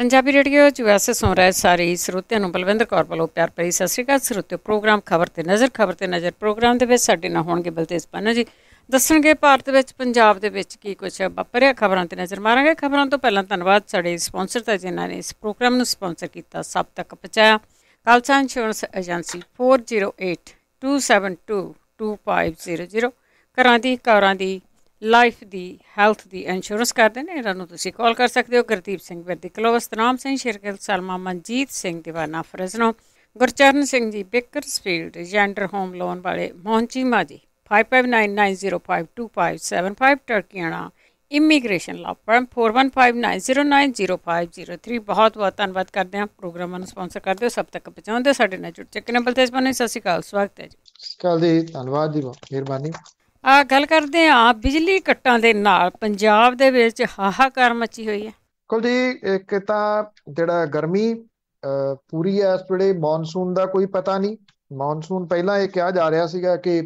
Punjabi radio ਜੁਐਸਏ ਸੁਣ ਰਹੇ ਸਾਰੇ ਸਰੋਤਿਆਂ ਨੂੰ ਬਲਵਿੰਦਰ ਕੌਰ ਵੱਲੋਂ ਪਿਆਰ ਭਰੀ ਸਤਿ ਸ਼੍ਰੀ ਅਕਾਲ ਸਰੋਤਿਓ ਪ੍ਰੋਗਰਾਮ ਖਬਰ ਤੇ ਨਜ਼ਰ ਖਬਰ ਤੇ ਨਜ਼ਰ ਪ੍ਰੋਗਰਾਮ ਦੇ ਵਿੱਚ ਸਾਡੇ ਨਾਲ ਹੋਣਗੇ ਬਲਤੇਜ ਪੰਨਾ ਜੀ ਦੱਸਣਗੇ ਭਾਰਤ ਵਿੱਚ ਪੰਜਾਬ ਦੇ ਵਿੱਚ ਕੀ ਕੁਝ ਵਾਪਰਿਆ ਖਬਰਾਂ ਤੇ ਨਜ਼ਰ ਮਾਰਾਂਗੇ ਖਬਰਾਂ ਤੋਂ ਪਹਿਲਾਂ ਧੰਨਵਾਦ ਸਾਡੇ ਸਪਾਂਸਰ ਤਾਂ ਜਿਨ੍ਹਾਂ ਨੇ ਇਸ ਪ੍ਰੋਗਰਾਮ ਨੂੰ ਸਪਾਂਸਰ ਕੀਤਾ ਸਭ ਤੱਕ ਪਹੁੰਚਾਇਆ ਕਾਲਸਾ ਇੰਸ਼ੋਰੈਂਸ ਏਜੰਸੀ 4082722500 ਕਰਾਂ ਦੀ ਕਰਾਂ ਦੀ ਲਾਈਫ ਦੀ ਹੈਲਥ ਦੀ ਇੰਸ਼ੋਰੈਂਸ ਕਰਦੇ ਨੇ ਇਹਨਾਂ ਨੂੰ ਤੁਸੀਂ ਕਾਲ ਕਰ ਸਕਦੇ ਹੋ ਗੁਰਦੀਪ ਸਿੰਘ ਵਰਦੀ ਕਲੋਸ ਨਾਮ ਸਿੰਘ ਸ਼ਿਰਕਤ ਸਲਮਾ ਮਨਜੀਤ ਸਿੰਘ ਦੀਵਾਨਾ ਫਰਜ਼ਨੋ ਗੁਰਚਰਨ ਸਿੰਘ ਜੀ ਬੇਕਰਸਫੀਲਡ ਜੈਂਡਰ ਹੋਮ ਲੋਨ ਵਾਲੇ ਮੋਹਨਚੀ ਮਾਜੀ 5599052575 ਟਰਕੀਆਣਾ ਇਮੀਗ੍ਰੇਸ਼ਨ ਲਾ ਫਰਮ 4159090503 ਬਹੁਤ ਬਹੁਤ ਧੰਨਵਾਦ ਕਰਦੇ ਹਾਂ ਪ੍ਰੋਗਰਾਮ ਨੂੰ ਸਪਾਂਸਰ ਕਰਦੇ ਹੋ ਸਭ ਤੱਕ ਪਹੁੰਚਾਉਂਦੇ ਸਾਡੇ ਨਾਲ ਜੁੜ ਚੁੱਕੇ ਨੇ ਬਲਤੇਜ ਬਣੇ ਸਤਿ ਸ਼੍ਰੀ ਅਕਾਲ ਸਵਾਗਤ ਹੈ ਜੀ ਸਤਿ ਸ਼੍ਰੀ ਅਕਾਲ ਜੀ ਧੰਨਵਾਦ ਜੀ ਮਿਹਰਬਾਨੀ ਆ ਗੱਲ ਕਰਦੇ ਆ ਬਿਜਲੀ ਕੱਟਾਂ ਦੇ ਨਾਲ ਪੰਜਾਬ ਦੇ ਵਿੱਚ ਹਾਹਾਕਾਰ ਮੱਚੀ ਹੋਈ ਹੈ ਕੁਲਜੀ ਇੱਕ ਤਾਂ ਜਿਹੜਾ ਗਰਮੀ ਪੂਰੀ ਹੈ ਇਸ ਵੇਲੇ ਮੌਨਸੂਨ ਦਾ ਕੋਈ ਪਤਾ ਨਹੀਂ ਮੌਨਸੂਨ ਪਹਿਲਾਂ ਇਹ ਕਿਹਾ ਜਾ ਰਿਹਾ ਸੀਗਾ ਕਿ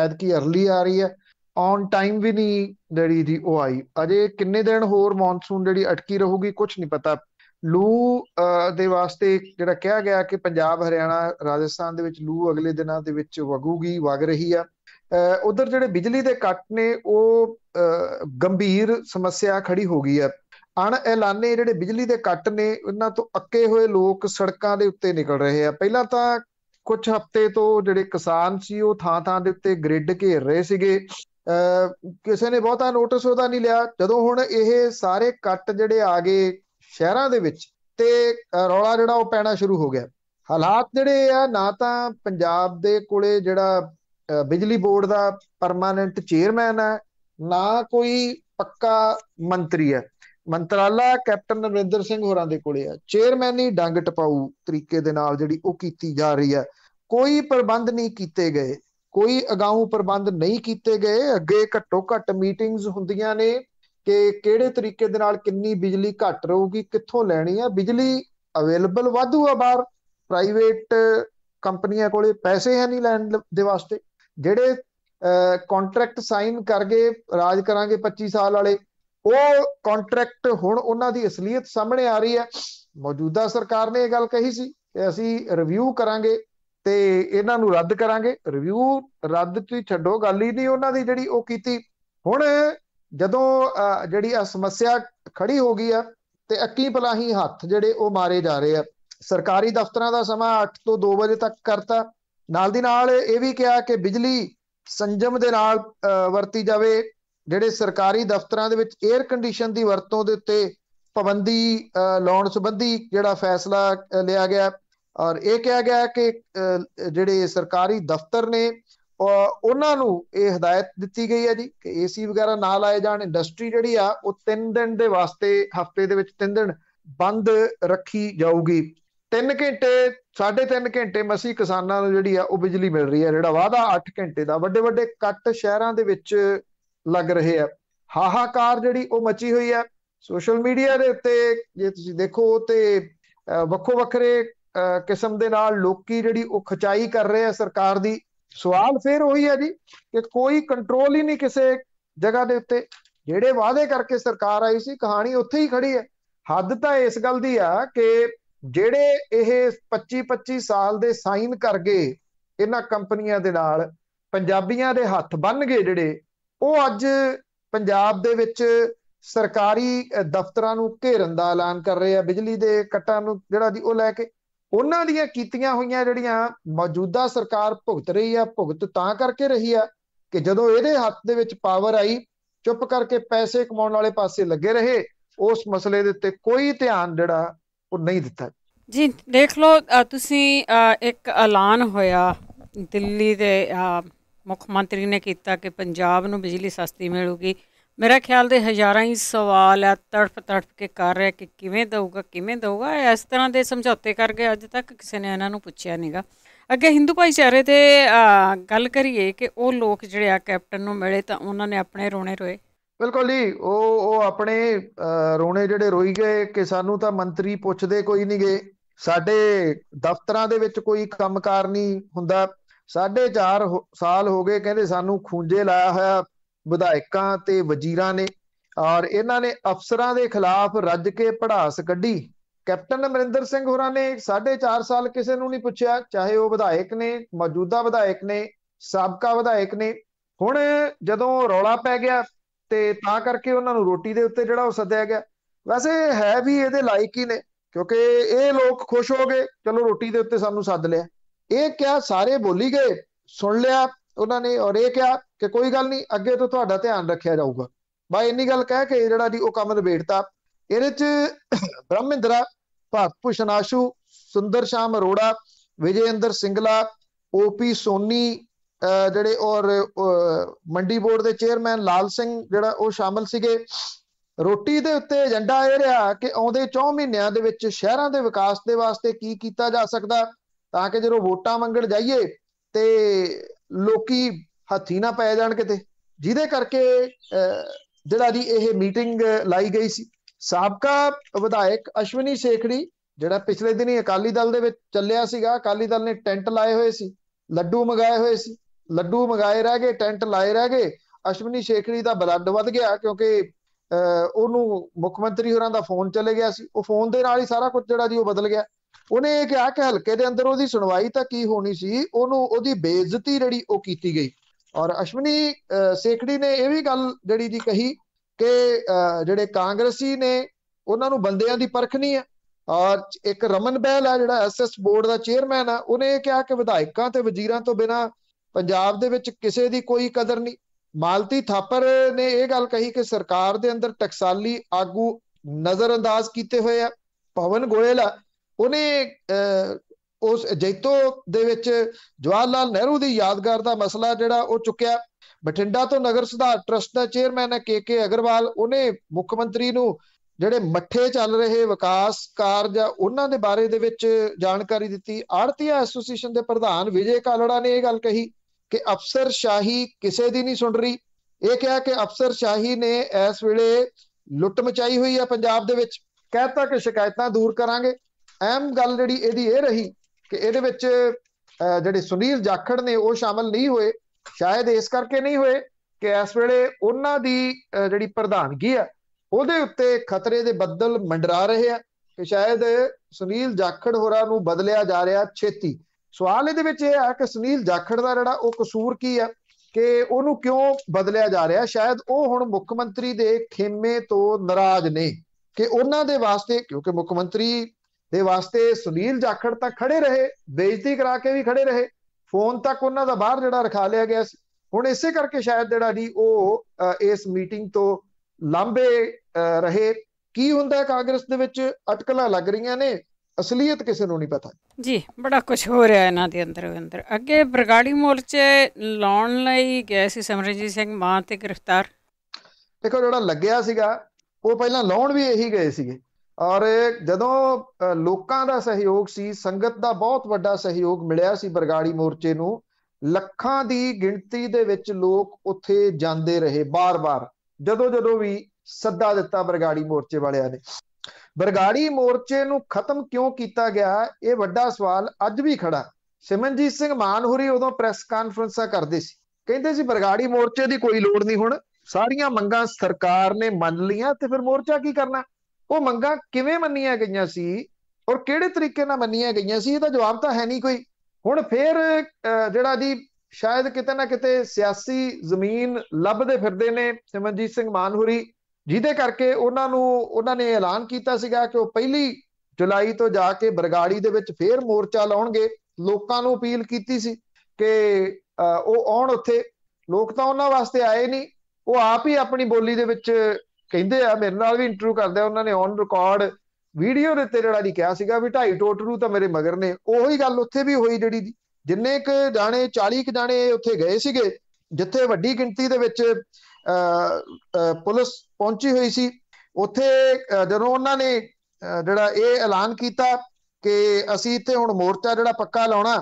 ਐਦ ਕੀ ਅਰਲੀ ਆ ਰਹੀ ਹੈ ਔਨ ਟਾਈਮ ਵੀ ਨਹੀਂ ਜਿਹੜੀ ਦੀ ਉਹ ਆਈ ਅਜੇ ਕਿੰਨੇ ਦਿਨ ਹੋਰ ਮੌਨਸੂਨ ਜਿਹੜੀ ਅਟਕੀ ਰਹੂਗੀ ਕੁਝ ਨਹੀਂ ਪਤਾ ਲੂ ਦੇ ਵਾਸਤੇ ਜਿਹੜਾ ਕਿਹਾ ਗਿਆ ਕਿ ਪੰਜਾਬ ਹਰਿਆਣਾ ਰਾਜਸਥਾਨ ਦੇ ਵਿੱਚ ਲੂ ਅਗਲੇ ਦਿਨਾਂ ਦੇ ਵਿੱਚ ਵਗੂਗੀ ਵਗ ਰਹੀ ਆ ਉਧਰ ਜਿਹੜੇ ਬਿਜਲੀ ਦੇ ਕੱਟ ਨੇ ਉਹ ਗੰਭੀਰ ਸਮੱਸਿਆ ਖੜੀ ਹੋ ਗਈ ਹੈ ਅਣ ਐਲਾਨੇ ਜਿਹੜੇ ਬਿਜਲੀ ਦੇ ਕੱਟ ਨੇ ਉਹਨਾਂ ਤੋਂ ਅੱਕੇ ਹੋਏ ਲੋਕ ਸੜਕਾਂ ਦੇ ਉੱਤੇ ਨਿਕਲ ਰਹੇ ਆ ਪਹਿਲਾਂ ਤਾਂ ਕੁਝ ਹਫ਼ਤੇ ਤੋਂ ਜਿਹੜੇ ਕਿਸਾਨ ਸੀ ਉਹ ਥਾਂ-ਥਾਂ ਦੇ ਉੱਤੇ ਗ੍ਰਿਡ ਘੇਰ ਰਹੇ ਸੀਗੇ ਕਿਸੇ ਨੇ ਬਹੁਤਾ ਨੋਟਿਸ ਉਹਦਾ ਨਹੀਂ ਲਿਆ ਜਦੋਂ ਹੁਣ ਇਹ ਸਾਰੇ ਕੱਟ ਜਿਹੜੇ ਆ ਗਏ ਸ਼ਹਿਰਾਂ ਦੇ ਵਿੱਚ ਤੇ ਰੌਲਾ ਜਿਹੜਾ ਉਹ ਪੈਣਾ ਸ਼ੁਰੂ ਹੋ ਗਿਆ ਹਾਲਾਤ ਜਿਹੜੇ ਆ ਨਾ ਤਾਂ ਪੰਜਾਬ ਦੇ ਕੋਲੇ ਜਿਹੜਾ ਬਿਜਲੀ ਬੋਰਡ ਦਾ ਪਰਮਾਨੈਂਟ ਚੇਅਰਮੈਨ ਹੈ ਨਾ ਕੋਈ ਪੱਕਾ ਮੰਤਰੀ ਹੈ ਮੰਤਰਾਲਾ ਕੈਪਟਨ ਨਰਿੰਦਰ ਸਿੰਘ ਹੋਰਾਂ ਦੇ ਕੋਲੇ ਆ ਚੇਅਰਮੈਨੀ ਡੰਗ ਟਪਾਉ ਤਰੀਕੇ ਦੇ ਨਾਲ ਜਿਹੜੀ ਉਹ ਕੀਤੀ ਜਾ ਰਹੀ ਹੈ ਕੋਈ ਪ੍ਰਬੰਧ ਨਹੀਂ ਕੀਤੇ ਗਏ ਕੋਈ ਅਗਾਊਂ ਪ੍ਰਬੰਧ ਨਹੀਂ ਕੀਤੇ ਗਏ ਅੱਗੇ ਘੱਟੋ ਘੱਟ ਮੀਟਿੰਗਸ ਹੁੰਦੀਆਂ ਨੇ ਕਿ ਕਿਹੜੇ ਤਰੀਕੇ ਦੇ ਨਾਲ ਕਿੰਨੀ ਬਿਜਲੀ ਘਟ ਰਹੂਗੀ ਕਿੱਥੋਂ ਲੈਣੀ ਆ ਬਿਜਲੀ ਅਵੇਲੇਬਲ ਵਾਧੂ ਆ ਬਾਹਰ ਪ੍ਰਾਈਵੇਟ ਕੰਪਨੀਆਂ ਕੋਲੇ ਪੈਸੇ ਹੈ ਨਹੀਂ ਲੈਣ ਦੇ ਵਾਸਤੇ ਜਿਹੜੇ ਕੰਟਰੈਕਟ ਸਾਈਨ ਕਰ ਗਏ ਰਾਜ ਕਰਾਂਗੇ 25 ਸਾਲ ਵਾਲੇ ਉਹ ਕੰਟਰੈਕਟ ਹੁਣ ਉਹਨਾਂ ਦੀ ਅਸਲੀਅਤ ਸਾਹਮਣੇ ਆ ਰਹੀ ਹੈ ਮੌਜੂਦਾ ਸਰਕਾਰ ਨੇ ਇਹ ਗੱਲ ਕਹੀ ਸੀ ਕਿ ਅਸੀਂ ਰਿਵਿਊ ਕਰਾਂਗੇ ਤੇ ਇਹਨਾਂ ਨੂੰ ਰੱਦ ਕਰਾਂਗੇ ਰਿਵਿਊ ਰੱਦ ਤੁਸੀਂ ਛੱਡੋ ਗੱਲ ਹੀ ਨਹੀਂ ਉਹਨਾਂ ਦੀ ਜਿਹੜੀ ਉਹ ਕੀਤੀ ਹੁਣ ਜਦੋਂ ਜਿਹੜੀ ਆ ਸਮੱਸਿਆ ਖੜੀ ਹੋ ਗਈ ਆ ਤੇ ਅੱਕੀ ਪਲਾਹੀ ਹੱਥ ਜਿਹੜੇ ਉਹ ਮਾਰੇ ਜਾ ਰਹੇ ਆ ਸਰਕਾਰੀ ਦਫ਼ਤਰਾਂ ਦਾ ਸਮਾਂ 8 ਤੋਂ 2 ਵਜੇ ਤੱਕ ਕਰਤਾ ਨਾਲ ਦੀ ਨਾਲ ਇਹ ਵੀ ਕਿਹਾ ਕਿ ਬਿਜਲੀ ਸੰਜਮ ਦੇ ਨਾਲ ਵਰਤੀ ਜਾਵੇ ਜਿਹੜੇ ਸਰਕਾਰੀ ਦਫ਼ਤਰਾਂ ਦੇ ਵਿੱਚ 에ਅਰ ਕੰਡੀਸ਼ਨ ਦੀ ਵਰਤੋਂ ਦੇ ਉੱਤੇ ਪਾਬੰਦੀ ਲਾਉਣ ਸੰਬੰਧੀ ਜਿਹੜਾ ਫੈਸਲਾ ਲਿਆ ਗਿਆ ਔਰ ਇਹ ਕਿਹਾ ਗਿਆ ਕਿ ਜਿਹੜੇ ਸਰਕਾਰੀ ਦਫ਼ਤਰ ਨੇ ਉਹਨਾਂ ਨੂੰ ਇਹ ਹਦਾਇਤ ਦਿੱਤੀ ਗਈ ਹੈ ਜੀ ਕਿ ਏਸੀ ਵਗੈਰਾ ਨਾ ਲਾਏ ਜਾਣ ਇੰਡਸਟਰੀ ਜਿਹੜੀ ਆ ਉਹ 3 ਦਿਨ ਦੇ ਵਾਸਤੇ ਹਫਤੇ ਦੇ ਵਿੱਚ 3 ਦਿਨ ਬੰਦ ਰੱਖੀ ਜਾਊਗੀ 3 ਘੰਟੇ 3.5 ਘੰਟੇ ਮਸੀ ਕਿਸਾਨਾਂ ਨੂੰ ਜਿਹੜੀ ਆ ਉਹ ਬਿਜਲੀ ਮਿਲ ਰਹੀ ਹੈ ਜਿਹੜਾ ਵਾਅਦਾ 8 ਘੰਟੇ ਦਾ ਵੱਡੇ ਵੱਡੇ ਕੱਟ ਸ਼ਹਿਰਾਂ ਦੇ ਵਿੱਚ ਲੱਗ ਰਹੇ ਆ ਹਾਹਾਕਾਰ ਜਿਹੜੀ ਉਹ ਮੱਚੀ ਹੋਈ ਹੈ ਸੋਸ਼ਲ ਮੀਡੀਆ ਦੇ ਉੱਤੇ ਜੇ ਤੁਸੀਂ ਦੇਖੋ ਤੇ ਵੱਖੋ ਵੱਖਰੇ ਕਿਸਮ ਦੇ ਨਾਲ ਲੋਕੀ ਜਿਹੜੀ ਉਹ ਖਚਾਈ ਕਰ ਰਹੇ ਆ ਸਰਕਾਰ ਦੀ ਸਵਾਲ ਫੇਰ ਉਹੀ ਹੈ ਜੀ ਕਿ ਕੋਈ ਕੰਟਰੋਲ ਹੀ ਨਹੀਂ ਕਿਸੇ ਜਗ੍ਹਾ ਦੇ ਉੱਤੇ ਜਿਹੜੇ ਵਾਅਦੇ ਕਰਕੇ ਸਰਕਾਰ ਆਈ ਸੀ ਕਹਾਣੀ ਉੱਥੇ ਹੀ ਖੜੀ ਹੈ ਹੱਦ ਤਾਂ ਇਸ ਗੱਲ ਦੀ ਆ ਕਿ ਜਿਹੜੇ ਇਹ 25-25 ਸਾਲ ਦੇ ਸਾਈਨ ਕਰ ਗਏ ਇਹਨਾਂ ਕੰਪਨੀਆਂ ਦੇ ਨਾਲ ਪੰਜਾਬੀਆਂ ਦੇ ਹੱਥ ਬੰਨ ਗਏ ਜਿਹੜੇ ਉਹ ਅੱਜ ਪੰਜਾਬ ਦੇ ਵਿੱਚ ਸਰਕਾਰੀ ਦਫ਼ਤਰਾਂ ਨੂੰ ਘੇਰਨ ਦਾ ਐਲਾਨ ਕਰ ਰਹੇ ਆ ਬਿਜਲੀ ਦੇ ਕੱਟਾਂ ਨੂੰ ਜਿਹੜਾ ਦੀ ਉਹ ਲੈ ਕੇ ਉਹਨਾਂ ਦੀਆਂ ਕੀਤੀਆਂ ਹੋਈਆਂ ਜਿਹੜੀਆਂ ਮੌਜੂਦਾ ਸਰਕਾਰ ਭੁਗਤ ਰਹੀ ਆ ਭੁਗਤ ਤਾਂ ਕਰਕੇ ਰਹੀ ਆ ਕਿ ਜਦੋਂ ਇਹਦੇ ਹੱਥ ਦੇ ਵਿੱਚ ਪਾਵਰ ਆਈ ਚੁੱਪ ਕਰਕੇ ਪੈਸੇ ਕਮਾਉਣ ਵਾਲੇ ਪਾਸੇ ਲੱਗੇ ਰਹੇ ਉਸ ਮਸਲੇ ਦੇ ਉੱਤੇ ਕੋਈ ਧਿਆਨ ਜਿਹੜਾ ਉਹ ਨਹੀਂ ਦਿੱਤਾ ਜੀ ਦੇਖ ਲਓ ਤੁਸੀਂ ਇੱਕ ਐਲਾਨ ਹੋਇਆ ਦਿੱਲੀ ਦੇ ਮੁੱਖ ਮੰਤਰੀ ਨੇ ਕੀਤਾ ਕਿ ਪੰਜਾਬ ਨੂੰ ਬਿਜਲੀ ਸਸਤੀ ਮਿਲੂਗੀ ਮੇਰਾ ਖਿਆਲ ਦੇ ਹਜ਼ਾਰਾਂ ਹੀ ਸਵਾਲ ਆ ਤੜਫ ਤੜਫ ਕੇ ਕਰ ਰਿਹਾ ਕਿ ਕਿਵੇਂ ਦਊਗਾ ਕਿਵੇਂ ਦਊਗਾ ਇਸ ਤਰ੍ਹਾਂ ਦੇ ਸਮਝੌਤੇ ਕਰਕੇ ਅੱਜ ਤੱਕ ਕਿਸੇ ਨੇ ਇਹਨਾਂ ਨੂੰ ਪੁੱਛਿਆ ਨਹੀਂਗਾ ਅੱਗੇ ਹਿੰਦੂ ਭਾਈਚਾਰੇ ਤੇ ਗੱਲ ਕਰੀਏ ਕਿ ਉਹ ਲੋਕ ਜਿਹੜੇ ਆ ਕੈਪਟਨ ਨੂੰ ਮਿਲੇ ਤਾਂ ਉਹਨਾਂ ਨੇ ਆਪਣੇ ਰੋਣੇ ਰੋਏ ਬਿਲਕੁਲ ਜੀ ਉਹ ਉਹ ਆਪਣੇ ਰੋਣੇ ਜਿਹੜੇ ਰੋਈ ਗਏ ਕਿ ਸਾਨੂੰ ਤਾਂ ਮੰਤਰੀ ਪੁੱਛਦੇ ਕੋਈ ਨਹੀਂ ਗਏ ਸਾਡੇ ਦਫ਼ਤਰਾਂ ਦੇ ਵਿੱਚ ਕੋਈ ਕੰਮਕਾਰ ਨਹੀਂ ਹੁੰਦਾ ਸਾਢੇ 4 ਸਾਲ ਹੋ ਗਏ ਕਹਿੰਦੇ ਸਾਨੂੰ ਖੂੰਜੇ ਲਾਇਆ ਹੋਇਆ ਵਿਧਾਇਕਾਂ ਤੇ ਵਜ਼ੀਰਾਂ ਨੇ ਔਰ ਇਹਨਾਂ ਨੇ ਅਫਸਰਾਂ ਦੇ ਖਿਲਾਫ ਰੱਜ ਕੇ ਪੜਾਸ ਕੱਢੀ ਕੈਪਟਨ ਅਮਰਿੰਦਰ ਸਿੰਘ ਹੋਰਾਂ ਨੇ ਸਾਢੇ 4 ਸਾਲ ਕਿਸੇ ਨੂੰ ਨਹੀਂ ਪੁੱਛਿਆ ਚਾਹੇ ਉਹ ਵਿਧਾਇਕ ਨੇ ਮੌਜੂਦਾ ਵਿਧਾਇਕ ਨੇ ਸਾਬਕਾ ਵਿਧਾਇਕ ਨੇ ਹੁਣ ਜਦੋਂ ਰੌਲਾ ਪੈ ਗਿਆ ਤੇ ਤਾਂ ਕਰਕੇ ਉਹਨਾਂ ਨੂੰ ਰੋਟੀ ਦੇ ਉੱਤੇ ਜਿਹੜਾ ਉਹ ਸੱਦਿਆ ਗਿਆ ਵੈਸੇ ਹੈ ਵੀ ਇਹਦੇ ਲਾਇਕ ਹੀ ਨੇ ਕਿਉਂਕਿ ਇਹ ਲੋਕ ਖੁਸ਼ ਹੋ ਗਏ ਚਲੋ ਰੋਟੀ ਦੇ ਉੱਤੇ ਸਾਨੂੰ ਸੱਦ ਲਿਆ ਇਹ ਕਿਹਾ ਸਾਰੇ ਬੋਲੀ ਗਏ ਸੁਣ ਲਿਆ ਉਹਨਾਂ ਨੇ ਔਰ ਇਹ ਕਿਹਾ ਕਿ ਕੋਈ ਗੱਲ ਨਹੀਂ ਅੱਗੇ ਤੋਂ ਤੁਹਾਡਾ ਧਿਆਨ ਰੱਖਿਆ ਜਾਊਗਾ ਬਾਈ ਇੰਨੀ ਗੱਲ ਕਹਿ ਕੇ ਜਿਹੜਾ ਦੀ ਉਹ ਕੰਮ ਨਿਬੇੜਤਾ ਇਹਦੇ ਚ ਬ੍ਰਹਮਿੰਦਰਾ ਭਾਗ ਪੁਸ਼ਨਾਸ਼ੂ ਸੁੰਦਰ ਸ਼ਾਮ ਅਰੋੜਾ ਵਿਜੇਂਦਰ ਸਿੰਗਲਾ ਓਪੀ ਸੋਨੀ ਜਿਹੜੇ ਔਰ ਮੰਡੀ ਬੋਰਡ ਦੇ ਚੇਅਰਮੈਨ ਲਾਲ ਸਿੰਘ ਜਿਹੜਾ ਉਹ ਸ਼ਾਮਲ ਸੀਗੇ ਰੋਟੀ ਦੇ ਉੱਤੇ ਏਜੰਡਾ ਇਹ ਰਿਹਾ ਕਿ ਆਉਂਦੇ 4 ਮਹੀਨਿਆਂ ਦੇ ਵਿੱਚ ਸ਼ਹਿਰਾਂ ਦੇ ਵਿਕਾਸ ਦੇ ਵਾਸਤੇ ਕੀ ਕੀਤਾ ਜਾ ਸਕਦਾ ਤਾਂ ਕਿ ਜਦੋਂ ਵੋਟਾਂ ਮੰਗਣ ਜਾਈਏ ਤੇ ਲੋਕੀ ਹੱਥੀ ਨਾ ਪੈ ਜਾਣ ਕਿਤੇ ਜਿਹਦੇ ਕਰਕੇ ਜਿਹੜਾ ਦੀ ਇਹ ਮੀਟਿੰਗ ਲਾਈ ਗਈ ਸੀ ਸਾਬਕਾ ਵਿਧਾਇਕ ਅਸ਼ਵਨੀ ਸੇਖੜੀ ਜਿਹੜਾ ਪਿਛਲੇ ਦਿਨੀ ਅਕਾਲੀ ਦਲ ਦੇ ਵਿੱਚ ਚੱਲਿਆ ਸੀਗਾ ਅਕਾਲੀ ਦਲ ਨੇ ਟੈਂਟ ਲਾਏ ਹੋਏ ਸੀ ਲੱਡੂ ਮੰਗਾਏ ਹੋਏ ਸੀ ਲੱਡੂ ਮੰਗਾਏ ਰਹਿ ਗਏ ਟੈਂਟ ਲਾਏ ਰਹਿ ਗਏ ਅਸ਼ਵਨੀ ਸ਼ੇਖੜੀ ਦਾ ਬਲੱਡ ਵੱਧ ਗਿਆ ਕਿਉਂਕਿ ਉਹਨੂੰ ਮੁੱਖ ਮੰਤਰੀ ਹੋਰਾਂ ਦਾ ਫੋਨ ਚਲੇ ਗਿਆ ਸੀ ਉਹ ਫੋਨ ਦੇ ਨਾਲ ਹੀ ਸਾਰਾ ਕੁਝ ਜਿਹੜਾ ਜੀ ਉਹ ਬਦਲ ਗਿਆ ਉਹਨੇ ਇਹ ਕਿਹਾ ਕਿ ਹਲਕੇ ਦੇ ਅੰਦਰ ਉਹਦੀ ਸੁਣਵਾਈ ਤਾਂ ਕੀ ਹੋਣੀ ਸੀ ਉਹਨੂੰ ਉਹਦੀ ਬੇਇੱਜ਼ਤੀ ਜਿਹੜੀ ਉਹ ਕੀਤੀ ਗਈ ਔਰ ਅਸ਼ਵਨੀ ਸੇਖੜੀ ਨੇ ਇਹ ਵੀ ਗੱਲ ਜਿਹੜੀ ਜੀ ਕਹੀ ਕਿ ਜਿਹੜੇ ਕਾਂਗਰਸੀ ਨੇ ਉਹਨਾਂ ਨੂੰ ਬੰਦਿਆਂ ਦੀ ਪਰਖ ਨਹੀਂ ਹੈ ਔਰ ਇੱਕ ਰਮਨ ਬਹਿਲ ਆ ਜਿਹੜਾ ਐਸਐਸ ਬੋਰਡ ਦਾ ਚੇਅਰਮੈਨ ਆ ਉਹਨੇ ਇਹ ਕਿਹਾ ਕਿ ਵਿਧਾਇਕਾਂ ਤੇ ਵਜ਼ੀਰਾਂ ਤੋਂ ਬਿਨਾ ਪੰਜਾਬ ਦੇ ਵਿੱਚ ਕਿਸੇ ਦੀ ਕੋਈ ਕਦਰ ਨਹੀਂ ਮਾਲਤੀ ਥਾਪਰ ਨੇ ਇਹ ਗੱਲ ਕਹੀ ਕਿ ਸਰਕਾਰ ਦੇ ਅੰਦਰ ਟਕਸਾਲੀ ਆਗੂ ਨਜ਼ਰਅੰਦਾਜ਼ ਕੀਤੇ ਹੋਏ ਆ ਪਵਨ ਗੋਇਲ ਉਹਨੇ ਉਸ ਜੈਤੋ ਦੇ ਵਿੱਚ ਜਵਾਹਰ ਲਾਲ ਨਹਿਰੂ ਦੀ ਯਾਦਗਾਰ ਦਾ ਮਸਲਾ ਜਿਹੜਾ ਉਹ ਚੁੱਕਿਆ ਬਠਿੰਡਾ ਤੋਂ ਨਗਰ ਸੁਧਾਰ ਟਰਸਟ ਦਾ ਚੇਅਰਮੈਨ ਹੈ ਕੇ ਕੇ ਅਗਰਵਾਲ ਉਹਨੇ ਮੁੱਖ ਮੰਤਰੀ ਨੂੰ ਜਿਹੜੇ ਮੱਠੇ ਚੱਲ ਰਹੇ ਵਿਕਾਸ ਕਾਰਜ ਉਹਨਾਂ ਦੇ ਬਾਰੇ ਦੇ ਵਿੱਚ ਜਾਣਕਾਰੀ ਦਿੱਤੀ ਆੜਤੀਆ ਐਸੋਸੀਏਸ਼ਨ ਦੇ ਪ੍ਰਧਾਨ ਵਿਜੇ ਕਾਲੜਾ ਨੇ ਇਹ ਗੱਲ ਕਹੀ ਕਿ ਅਫਸਰ ਸ਼ਾਹੀ ਕਿਸੇ ਦੀ ਨਹੀਂ ਸੁਣ ਰਹੀ ਇਹ ਕਿਹਾ ਕਿ ਅਫਸਰ ਸ਼ਾਹੀ ਨੇ ਇਸ ਵੇਲੇ ਲੁੱਟ ਮਚਾਈ ਹੋਈ ਆ ਪੰਜਾਬ ਦੇ ਵਿੱਚ ਕਹਤਾ ਕਿ ਸ਼ਿਕਾਇਤਾਂ ਦੂਰ ਕਰਾਂਗੇ ਅਹਿਮ ਗੱਲ ਜਿਹੜੀ ਇਹਦੀ ਇਹ ਰਹੀ ਕਿ ਇਹਦੇ ਵਿੱਚ ਜਿਹੜੇ ਸੁਨੀਲ ਜਾਖੜ ਨੇ ਉਹ ਸ਼ਾਮਲ ਨਹੀਂ ਹੋਏ ਸ਼ਾਇਦ ਇਸ ਕਰਕੇ ਨਹੀਂ ਹੋਏ ਕਿ ਇਸ ਵੇਲੇ ਉਹਨਾਂ ਦੀ ਜਿਹੜੀ ਪ੍ਰਧਾਨਗੀ ਆ ਉਹਦੇ ਉੱਤੇ ਖਤਰੇ ਦੇ ਬੱਦਲ ਮੰਡਰਾ ਰਹੇ ਆ ਕਿ ਸ਼ਾਇਦ ਸੁਨੀਲ ਜਾਖੜ ਹੋਰਾਂ ਨੂੰ ਬਦਲਿਆ ਜਾ ਰਿਹਾ ਛੇਤੀ ਸਵਾਲ ਇਹਦੇ ਵਿੱਚ ਇਹ ਆ ਕਿ ਸੁਨੀਲ ਜਾਖੜ ਦਾ ਜਿਹੜਾ ਉਹ ਕਸੂਰ ਕੀ ਆ ਕਿ ਉਹਨੂੰ ਕਿਉਂ ਬਦਲਿਆ ਜਾ ਰਿਹਾ ਸ਼ਾਇਦ ਉਹ ਹੁਣ ਮੁੱਖ ਮੰਤਰੀ ਦੇ ਖੇਮੇ ਤੋਂ ਨਾਰਾਜ਼ ਨੇ ਕਿ ਉਹਨਾਂ ਦੇ ਵਾਸਤੇ ਕਿਉਂਕਿ ਮੁੱਖ ਮੰਤਰੀ ਦੇ ਵਾਸਤੇ ਸੁਨੀਲ ਜਾਖੜ ਤਾਂ ਖੜੇ ਰਹੇ ਬੇਇੱਜ਼ਤੀ ਕਰਾ ਕੇ ਵੀ ਖੜੇ ਰਹੇ ਫੋਨ ਤੱਕ ਉਹਨਾਂ ਦਾ ਬਾਹਰ ਜਿਹੜਾ ਰਖਾ ਲਿਆ ਗਿਆ ਸੀ ਹੁਣ ਇਸੇ ਕਰਕੇ ਸ਼ਾਇਦ ਜਿਹੜਾ ਦੀ ਉਹ ਇਸ ਮੀਟਿੰਗ ਤੋਂ ਲਾਂਬੇ ਰਹੇ ਕੀ ਹੁੰਦਾ ਕਾਂਗਰਸ ਦੇ ਵਿੱਚ ਅਟਕਲਾਂ ਲੱਗ ਰਹੀਆਂ ਨੇ ਅਸਲੀਅਤ ਕਿਸੇ ਨੂੰ ਨਹੀਂ ਪਤਾ ਜੀ ਬੜਾ ਕੁਝ ਹੋ ਰਿਹਾ ਇਹਨਾਂ ਦੇ ਅੰਦਰ ਅੰਦਰ ਅੱਗੇ ਬਰਗਾੜੀ ਮੋਰਚੇ ਲਾਉਣ ਲਈ ਗਏ ਸੀ ਸਮਰਜੀਤ ਸਿੰਘ ਮਾਂ ਤੇ ਗ੍ਰਿਫਤਾਰ ਦੇਖੋ ਜਿਹੜਾ ਲੱਗਿਆ ਸੀਗਾ ਉਹ ਪਹਿਲਾਂ ਲਾਉਣ ਵੀ ਇਹੀ ਗਏ ਸੀਗੇ ਔਰ ਜਦੋਂ ਲੋਕਾਂ ਦਾ ਸਹਿਯੋਗ ਸੀ ਸੰਗਤ ਦਾ ਬਹੁਤ ਵੱਡਾ ਸਹਿਯੋਗ ਮਿਲਿਆ ਸੀ ਬਰਗਾੜੀ ਮੋਰਚੇ ਨੂੰ ਲੱਖਾਂ ਦੀ ਗਿਣਤੀ ਦੇ ਵਿੱਚ ਲੋਕ ਉੱਥੇ ਜਾਂਦੇ ਰਹੇ ਬਾਰ-ਬਾਰ ਜਦੋਂ ਜਦੋਂ ਵੀ ਸੱਦਾ ਦਿੱਤਾ ਬਰਗਾੜੀ ਮੋਰਚੇ ਵਾਲਿਆਂ ਨੇ ਬਰਗਾੜੀ ਮੋਰਚੇ ਨੂੰ ਖਤਮ ਕਿਉਂ ਕੀਤਾ ਗਿਆ ਇਹ ਵੱਡਾ ਸਵਾਲ ਅੱਜ ਵੀ ਖੜਾ ਸਿਮਨਜੀਤ ਸਿੰਘ ਮਾਨਹੁਰੀ ਉਦੋਂ ਪ੍ਰੈਸ ਕਾਨਫਰੰਸਾਂ ਕਰਦੇ ਸੀ ਕਹਿੰਦੇ ਸੀ ਬਰਗਾੜੀ ਮੋਰਚੇ ਦੀ ਕੋਈ ਲੋੜ ਨਹੀਂ ਹੁਣ ਸਾਰੀਆਂ ਮੰਗਾਂ ਸਰਕਾਰ ਨੇ ਮੰਨ ਲਈਆਂ ਤੇ ਫਿਰ ਮੋਰਚਾ ਕੀ ਕਰਨਾ ਉਹ ਮੰਗਾਂ ਕਿਵੇਂ ਮੰਨੀਆਂ ਗਈਆਂ ਸੀ ਔਰ ਕਿਹੜੇ ਤਰੀਕੇ ਨਾਲ ਮੰਨੀਆਂ ਗਈਆਂ ਸੀ ਇਹਦਾ ਜਵਾਬ ਤਾਂ ਹੈ ਨਹੀਂ ਕੋਈ ਹੁਣ ਫੇਰ ਜਿਹੜਾ ਜੀ ਸ਼ਾਇਦ ਕਿਤੇ ਨਾ ਕਿਤੇ ਸਿਆਸੀ ਜ਼ਮੀਨ ਲੱਭਦੇ ਫਿਰਦੇ ਨੇ ਸਿਮਨਜੀਤ ਸਿੰਘ ਮਾਨਹੁਰੀ ਜਿਹਦੇ ਕਰਕੇ ਉਹਨਾਂ ਨੂੰ ਉਹਨਾਂ ਨੇ ਐਲਾਨ ਕੀਤਾ ਸੀਗਾ ਕਿ ਉਹ ਪਹਿਲੀ ਜੁਲਾਈ ਤੋਂ ਜਾ ਕੇ ਬਰਗਾੜੀ ਦੇ ਵਿੱਚ ਫੇਰ ਮੋਰਚਾ ਲਾਉਣਗੇ ਲੋਕਾਂ ਨੂੰ ਅਪੀਲ ਕੀਤੀ ਸੀ ਕਿ ਉਹ ਆਉਣ ਉੱਥੇ ਲੋਕ ਤਾਂ ਉਹਨਾਂ ਵਾਸਤੇ ਆਏ ਨਹੀਂ ਉਹ ਆਪ ਹੀ ਆਪਣੀ ਬੋਲੀ ਦੇ ਵਿੱਚ ਕਹਿੰਦੇ ਆ ਮੇਰੇ ਨਾਲ ਵੀ ਇੰਟਰਵਿਊ ਕਰਦੇ ਆ ਉਹਨਾਂ ਨੇ ਔਨ ਰਿਕਾਰਡ ਵੀਡੀਓ ਦੇ ਉੱਤੇ ਜਿਹੜਾ ਦੀ ਕਿਹਾ ਸੀਗਾ ਵੀ ਢਾਈ ਟੋਟਰੂ ਤਾਂ ਮੇਰੇ ਮਗਰ ਨੇ ਉਹੀ ਗੱਲ ਉੱਥੇ ਵੀ ਹੋਈ ਜਿਹੜੀ ਜਿੰਨੇ ਕ ਜਾਣੇ 40 ਕ ਜਾਣੇ ਉੱਥੇ ਗਏ ਸੀਗੇ ਜਿੱਥੇ ਵੱਡੀ ਗਿਣਤੀ ਦੇ ਵਿੱਚ ਪੁਲਿਸ ਪਹੁੰਚੀ ਹੋਈ ਸੀ ਉੱਥੇ ਜਦੋਂ ਉਹਨਾਂ ਨੇ ਜਿਹੜਾ ਇਹ ਐਲਾਨ ਕੀਤਾ ਕਿ ਅਸੀਂ ਇੱਥੇ ਹੁਣ ਮੋਰਚਾ ਜਿਹੜਾ ਪੱਕਾ ਲਾਉਣਾ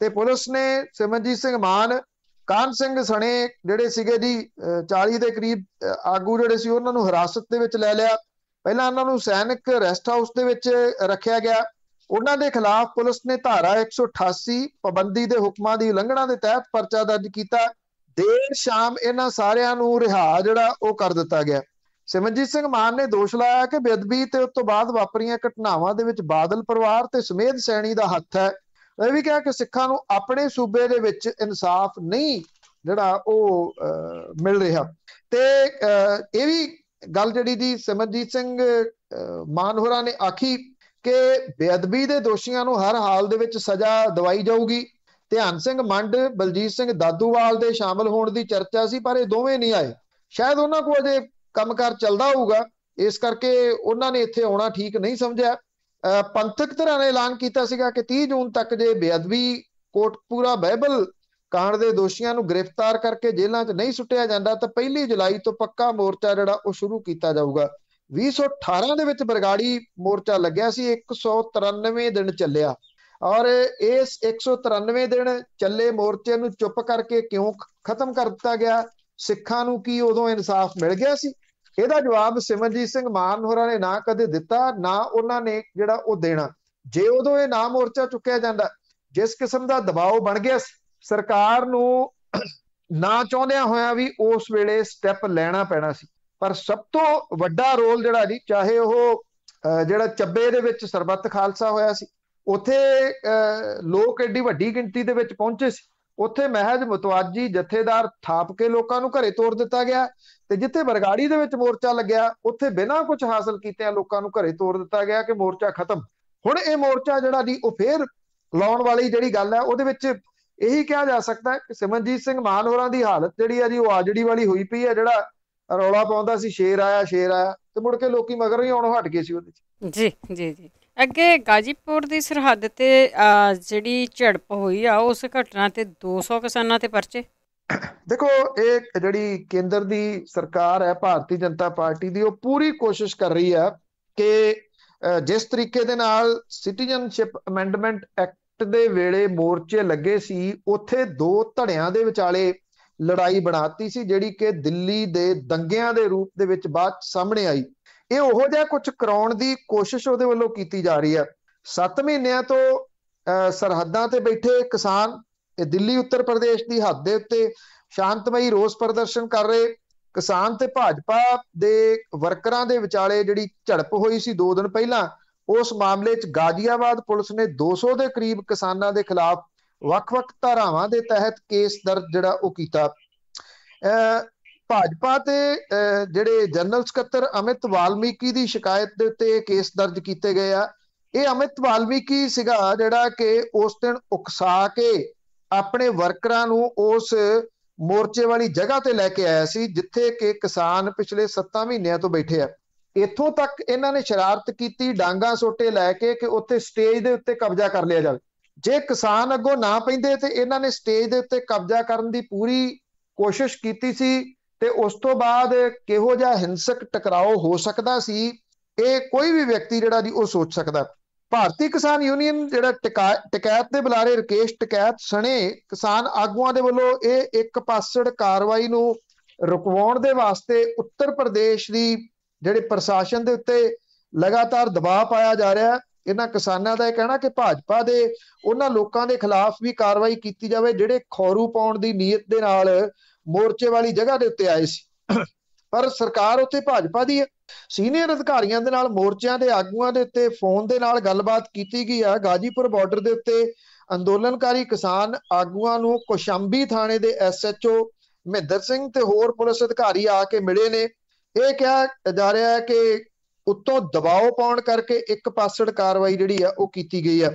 ਤੇ ਪੁਲਿਸ ਨੇ ਸਿਮਰਜੀਤ ਸਿੰਘ ਮਾਨ ਕਾਨ ਸਿੰਘ ਸਣੇ ਜਿਹੜੇ ਸੀਗੇ ਜੀ 40 ਦੇ ਕਰੀਬ ਆਗੂ ਜਿਹੜੇ ਸੀ ਉਹਨਾਂ ਨੂੰ ਹਿਰਾਸਤ ਦੇ ਵਿੱਚ ਲੈ ਲਿਆ ਪਹਿਲਾਂ ਉਹਨਾਂ ਨੂੰ ਸੈਨਿਕ ਰੈਸਟ ਹਾਊਸ ਦੇ ਵਿੱਚ ਰੱਖਿਆ ਗਿਆ ਉਹਨਾਂ ਦੇ ਖਿਲਾਫ ਪੁਲਿਸ ਨੇ ਧਾਰਾ 188 ਪਾਬੰਦੀ ਦੇ ਹੁਕਮਾਂ ਦੀ ਉਲੰਘਣਾ ਦੇ ਤਹਿਤ ਪਰਚਾ ਦਰਜ ਕੀਤਾ ਦੇਰ ਸ਼ਾਮ ਇਹਨਾਂ ਸਾਰਿਆਂ ਨੂੰ ਰਿਹਾ ਜਿਹੜਾ ਉਹ ਕਰ ਦਿੱਤਾ ਗਿਆ ਸਿਮਰਜੀਤ ਸਿੰਘ ਮਾਨ ਨੇ ਦੋਸ਼ ਲਾਇਆ ਕਿ ਬੇਅਦਬੀ ਤੇ ਉਸ ਤੋਂ ਬਾਅਦ ਵਾਪਰੀਆਂ ਘਟਨਾਵਾਂ ਦੇ ਵਿੱਚ ਬਾਦਲ ਪਰਿਵਾਰ ਤੇ ਸਮੇਧ ਸੈਣੀ ਦਾ ਹੱਥ ਹੈ ਇਹ ਵੀ ਕਿਹਾ ਕਿ ਸਿੱਖਾਂ ਨੂੰ ਆਪਣੇ ਸੂਬੇ ਦੇ ਵਿੱਚ ਇਨਸਾਫ ਨਹੀਂ ਜਿਹੜਾ ਉਹ ਮਿਲ ਰਿਹਾ ਤੇ ਇਹ ਵੀ ਗੱਲ ਜਿਹੜੀ ਦੀ ਸਿਮਰਜੀਤ ਸਿੰਘ ਮਾਨ ਹੋਰਾਂ ਨੇ ਆਖੀ ਕਿ ਬੇਅਦਬੀ ਦੇ ਦੋਸ਼ੀਆਂ ਨੂੰ ਹਰ ਹਾਲ ਦੇ ਵਿੱਚ ਸਜ਼ਾ ਦਵਾਈ ਜਾਊਗੀ ਧਿਆਨ ਸਿੰਘ ਮੰਡ ਬਲਜੀਤ ਸਿੰਘ ਦਾਦੂਵਾਲ ਦੇ ਸ਼ਾਮਲ ਹੋਣ ਦੀ ਚਰਚਾ ਸੀ ਪਰ ਇਹ ਦੋਵੇਂ ਨਹੀਂ ਆਏ ਸ਼ਾਇਦ ਉਹਨਾਂ ਕੋਲ ਅਜੇ ਕੰਮਕਾਰ ਚੱਲਦਾ ਹੋਊਗਾ ਇਸ ਕਰਕੇ ਉਹਨਾਂ ਨੇ ਇੱਥੇ ਆਉਣਾ ਠੀਕ ਨਹੀਂ ਸਮਝਿਆ ਪੰਥਕ ਧਿਰਾਂ ਨੇ ਐਲਾਨ ਕੀਤਾ ਸੀਗਾ ਕਿ 30 ਜੂਨ ਤੱਕ ਜੇ ਬੇਅਦਬੀ ਕੋਟਪੂਰਾ ਬਾਈਬਲ ਕਾਂਡ ਦੇ ਦੋਸ਼ੀਆਂ ਨੂੰ ਗ੍ਰਿਫਤਾਰ ਕਰਕੇ ਜੇਲ੍ਹਾਂ 'ਚ ਨਹੀਂ ਸੁੱਟਿਆ ਜਾਂਦਾ ਤਾਂ 1 ਜੁਲਾਈ ਤੋਂ ਪੱਕਾ ਮੋਰਚਾ ਜਿਹੜਾ ਉਹ ਸ਼ੁਰੂ ਕੀਤਾ ਜਾਊਗਾ 2018 ਦੇ ਵਿੱਚ ਬਰਗਾੜੀ ਮੋਰਚਾ ਲੱਗਿਆ ਸੀ 193 ਦਿਨ ਚੱਲਿਆ ਔਰ ਇਸ 193 ਦਿਨ ਚੱਲੇ ਮੋਰਚੇ ਨੂੰ ਚੁੱਪ ਕਰਕੇ ਕਿਉਂ ਖਤਮ ਕਰ ਦਿੱਤਾ ਗਿਆ ਸਿੱਖਾਂ ਨੂੰ ਕੀ ਉਦੋਂ ਇਨਸਾਫ ਮਿਲ ਗਿਆ ਸੀ ਇਹਦਾ ਜਵਾਬ ਸਿਮਰਜੀਤ ਸਿੰਘ ਮਾਨ ਹੋਰਾਂ ਨੇ ਨਾ ਕਦੇ ਦਿੱਤਾ ਨਾ ਉਹਨਾਂ ਨੇ ਜਿਹੜਾ ਉਹ ਦੇਣਾ ਜੇ ਉਦੋਂ ਇਹ ਨਾ ਮੋਰਚਾ ਚੁੱਕਿਆ ਜਾਂਦਾ ਜਿਸ ਕਿਸਮ ਦਾ ਦਬਾਅ ਬਣ ਗਿਆ ਸਰਕਾਰ ਨੂੰ ਨਾ ਚਾਹੁੰਦਿਆਂ ਹੋਇਆ ਵੀ ਉਸ ਵੇਲੇ ਸਟੈਪ ਲੈਣਾ ਪੈਣਾ ਸੀ ਪਰ ਸਭ ਤੋਂ ਵੱਡਾ ਰੋਲ ਜਿਹੜਾ ਜੀ ਚਾਹੇ ਉਹ ਜਿਹੜਾ ਚੱਬੇ ਦੇ ਵਿੱਚ ਸਰਬੱਤ ਖਾਲਸਾ ਹੋਇਆ ਸੀ ਉੱਥੇ ਲੋਕ ਐਡੀ ਵੱਡੀ ਗਿਣਤੀ ਦੇ ਵਿੱਚ ਪਹੁੰਚੇ ਸੀ ਉੱਥੇ ਮਹਿਜ ਮਤਵਾਜੀ ਜਥੇਦਾਰ ਥਾਪ ਕੇ ਲੋਕਾਂ ਨੂੰ ਘਰੇ ਤੋੜ ਦਿੱਤਾ ਗਿਆ ਤੇ ਜਿੱਥੇ ਬਰਗਾੜੀ ਦੇ ਵਿੱਚ ਮੋਰਚਾ ਲੱਗਿਆ ਉੱਥੇ ਬਿਨਾਂ ਕੁਝ ਹਾਸਲ ਕੀਤਿਆਂ ਲੋਕਾਂ ਨੂੰ ਘਰੇ ਤੋੜ ਦਿੱਤਾ ਗਿਆ ਕਿ ਮੋਰਚਾ ਖਤਮ ਹੁਣ ਇਹ ਮੋਰਚਾ ਜਿਹੜਾ ਦੀ ਉਹ ਫੇਰ ਲਾਉਣ ਵਾਲੀ ਜਿਹੜੀ ਗੱਲ ਹੈ ਉਹਦੇ ਵਿੱਚ ਇਹੀ ਕਿਹਾ ਜਾ ਸਕਦਾ ਕਿ ਸਿਮਨਜੀਤ ਸਿੰਘ ਮਾਨ ਹੋਰਾਂ ਦੀ ਹਾਲਤ ਜਿਹੜੀ ਹੈ ਜੀ ਉਹ ਆਜੜੀ ਵਾਲੀ ਹੋਈ ਪਈ ਹੈ ਜਿਹੜਾ ਰੌਲਾ ਪਾਉਂਦਾ ਸੀ ਸ਼ੇਰ ਆਇਆ ਸ਼ੇਰ ਆਇਆ ਤੇ ਮੁੜ ਕੇ ਲੋਕੀ ਮਗਰ ਹੀ ਆਉਣੋਂ ਹਟ ਗਏ ਸੀ ਉਹਦੇ ਚ ਜੀ ਜੀ ਜੀ ਅੱਗੇ ਗਾਜੀਪੁਰ ਦੀ ਸਰਹੱਦ ਤੇ ਜਿਹੜੀ ਝੜਪ ਹੋਈ ਆ ਉਸ ਘਟਨਾ ਤੇ 200 ਕਿਸਾਨਾਂ ਤੇ ਪਰਚੇ ਦੇਖੋ ਇਹ ਜਿਹੜੀ ਕੇਂਦਰ ਦੀ ਸਰਕਾਰ ਹੈ ਭਾਰਤੀ ਜਨਤਾ ਪਾਰਟੀ ਦੀ ਉਹ ਪੂਰੀ ਕੋਸ਼ਿਸ਼ ਕਰ ਰਹੀ ਹੈ ਕਿ ਜਿਸ ਤਰੀਕੇ ਦੇ ਨਾਲ ਸਿਟੀਜ਼ਨਸ਼ਿਪ ਅਮੈਂਡਮੈਂਟ ਐਕਟ ਦੇ ਵੇਲੇ ਮੋਰਚੇ ਲੱਗੇ ਸੀ ਉੱਥੇ ਦੋ ਧੜਿਆਂ ਦੇ ਵਿਚਾਲੇ ਲੜਾਈ ਬਣਾਤੀ ਸੀ ਜਿਹੜੀ ਕਿ ਦਿੱਲੀ ਦੇ ਦੰਗਿਆਂ ਦੇ ਰੂਪ ਦੇ ਵਿੱਚ ਬਾਅਦ ਸਾਹਮਣੇ ਆਈ ਇਹ ਉਹੋ ਜਿਹਾ ਕੁਝ ਕਰਾਉਣ ਦੀ ਕੋਸ਼ਿਸ਼ ਉਹਦੇ ਵੱਲੋਂ ਕੀਤੀ ਜਾ ਰਹੀ ਹੈ 7 ਮਹੀਨਿਆਂ ਤੋਂ ਸਰਹੱਦਾਂ ਤੇ ਬੈਠੇ ਕਿਸਾਨ ਇਹ ਦਿੱਲੀ ਉੱਤਰ ਪ੍ਰਦੇਸ਼ ਦੀ ਹੱਦ ਦੇ ਉੱਤੇ ਸ਼ਾਂਤਮਈ ਰੋਸ ਪ੍ਰਦਰਸ਼ਨ ਕਰ ਰਹੇ ਕਿਸਾਨ ਤੇ ਭਾਜਪਾ ਦੇ ਵਰਕਰਾਂ ਦੇ ਵਿਚਾਲੇ ਜਿਹੜੀ ਝੜਪ ਹੋਈ ਸੀ 2 ਦਿਨ ਪਹਿਲਾਂ ਉਸ ਮਾਮਲੇ 'ਚ ਗਾਜ਼ੀਆਬਾਦ ਪੁਲਿਸ ਨੇ 200 ਦੇ ਕਰੀਬ ਕਿਸਾਨਾਂ ਦੇ ਖਿਲਾਫ ਵੱਖ-ਵੱਖ ਧਾਰਾਵਾਂ ਦੇ ਤਹਿਤ ਕੇਸ ਦਰਜ ਜਿਹੜਾ ਉਹ ਕੀਤਾ ਭਾਜਪਾ ਤੇ ਜਿਹੜੇ ਜਨਰਲ ਸਕੱਤਰ ਅਮਿਤ ਵਾਲਮੀਕੀ ਦੀ ਸ਼ਿਕਾਇਤ ਦੇ ਉੱਤੇ ਕੇਸ ਦਰਜ ਕੀਤੇ ਗਏ ਆ ਇਹ ਅਮਿਤ ਵਾਲਮੀਕੀ ਸੀਗਾ ਜਿਹੜਾ ਕਿ ਉਸ ਦਿਨ ਉਕਸਾ ਕੇ ਆਪਣੇ ਵਰਕਰਾਂ ਨੂੰ ਉਸ ਮੋਰਚੇ ਵਾਲੀ ਜਗ੍ਹਾ ਤੇ ਲੈ ਕੇ ਆਇਆ ਸੀ ਜਿੱਥੇ ਕਿ ਕਿਸਾਨ ਪਿਛਲੇ 7 ਮਹੀਨਿਆਂ ਤੋਂ ਬੈਠੇ ਆ ਇੱਥੋਂ ਤੱਕ ਇਹਨਾਂ ਨੇ ਸ਼ਰਾਰਤ ਕੀਤੀ ਡਾਂਗਾ ਸੋਟੇ ਲੈ ਕੇ ਕਿ ਉੱਥੇ ਸਟੇਜ ਦੇ ਉੱਤੇ ਕਬਜ਼ਾ ਕਰ ਲਿਆ ਜਾਵੇ ਜੇ ਕਿਸਾਨ ਅੱਗੋਂ ਨਾ ਪੈਂਦੇ ਤੇ ਇਹਨਾਂ ਨੇ ਸਟੇਜ ਦੇ ਉੱਤੇ ਕਬਜ਼ਾ ਕਰਨ ਦੀ ਪੂਰੀ ਕੋਸ਼ਿਸ਼ ਕੀਤੀ ਸੀ ਤੇ ਉਸ ਤੋਂ ਬਾਅਦ ਕਿਹੋ ਜਿਹਾ ਹਿੰਸਕ ਟਕਰਾਓ ਹੋ ਸਕਦਾ ਸੀ ਇਹ ਕੋਈ ਵੀ ਵਿਅਕਤੀ ਜਿਹੜਾ ਜੀ ਉਹ ਸੋਚ ਸਕਦਾ ਭਾਰਤੀ ਕਿਸਾਨ ਯੂਨੀਅਨ ਜਿਹੜਾ ਟਿਕਾਇਤ ਦੇ ਬੁਲਾਰੇ ਰਕੇਸ਼ ਟਿਕਾਇਤ ਸਣੇ ਕਿਸਾਨ ਆਗੂਆਂ ਦੇ ਵੱਲੋਂ ਇਹ ਇੱਕ ਪਾਸੜ ਕਾਰਵਾਈ ਨੂੰ ਰੁਕਵਾਉਣ ਦੇ ਵਾਸਤੇ ਉੱਤਰ ਪ੍ਰਦੇਸ਼ ਦੀ ਜਿਹੜੇ ਪ੍ਰਸ਼ਾਸਨ ਦੇ ਉੱਤੇ ਲਗਾਤਾਰ ਦਬਾਅ ਪਾਇਆ ਜਾ ਰਿਹਾ ਹੈ ਇਹਨਾਂ ਕਿਸਾਨਾਂ ਦਾ ਇਹ ਕਹਿਣਾ ਕਿ ਭਾਜਪਾ ਦੇ ਉਹਨਾਂ ਲੋਕਾਂ ਦੇ ਖਿਲਾਫ ਵੀ ਕਾਰਵਾਈ ਕੀਤੀ ਜਾਵੇ ਜਿਹੜੇ ਖੌਰੂ ਪਾਉਣ ਦੀ ਨੀਅਤ ਦੇ ਨਾਲ ਮੋਰਚੇ ਵਾਲੀ ਜਗ੍ਹਾ ਦੇ ਉੱਤੇ ਆਏ ਸੀ ਪਰ ਸਰਕਾਰ ਉੱਤੇ ਭਾਜਪਾ ਦੀ ਹੈ ਸੀਨੀਅਰ ਅਧਿਕਾਰੀਆਂ ਦੇ ਨਾਲ ਮੋਰਚਿਆਂ ਦੇ ਆਗੂਆਂ ਦੇ ਉੱਤੇ ਫੋਨ ਦੇ ਨਾਲ ਗੱਲਬਾਤ ਕੀਤੀ ਗਈ ਹੈ ਗਾਜੀਪੁਰ ਬਾਰਡਰ ਦੇ ਉੱਤੇ ਅੰਦੋਲਨਕਾਰੀ ਕਿਸਾਨ ਆਗੂਆਂ ਨੂੰ ਕੁਸ਼ੰਬੀ ਥਾਣੇ ਦੇ ਐਸਐਚਓ ਮਹਿੰਦਰ ਸਿੰਘ ਤੇ ਹੋਰ ਪੁਲਿਸ ਅਧਿਕਾਰੀ ਆ ਕੇ ਮਿਲੇ ਨੇ ਇਹ ਕਿਹਾ ਜਾ ਰਿਹਾ ਹੈ ਕਿ ਉੱਤੋਂ ਦਬਾਅ ਪਾਉਣ ਕਰਕੇ ਇੱਕ ਪਾਸੜ ਕਾਰਵਾਈ ਜਿਹੜੀ ਆ ਉਹ ਕੀਤੀ ਗਈ ਆ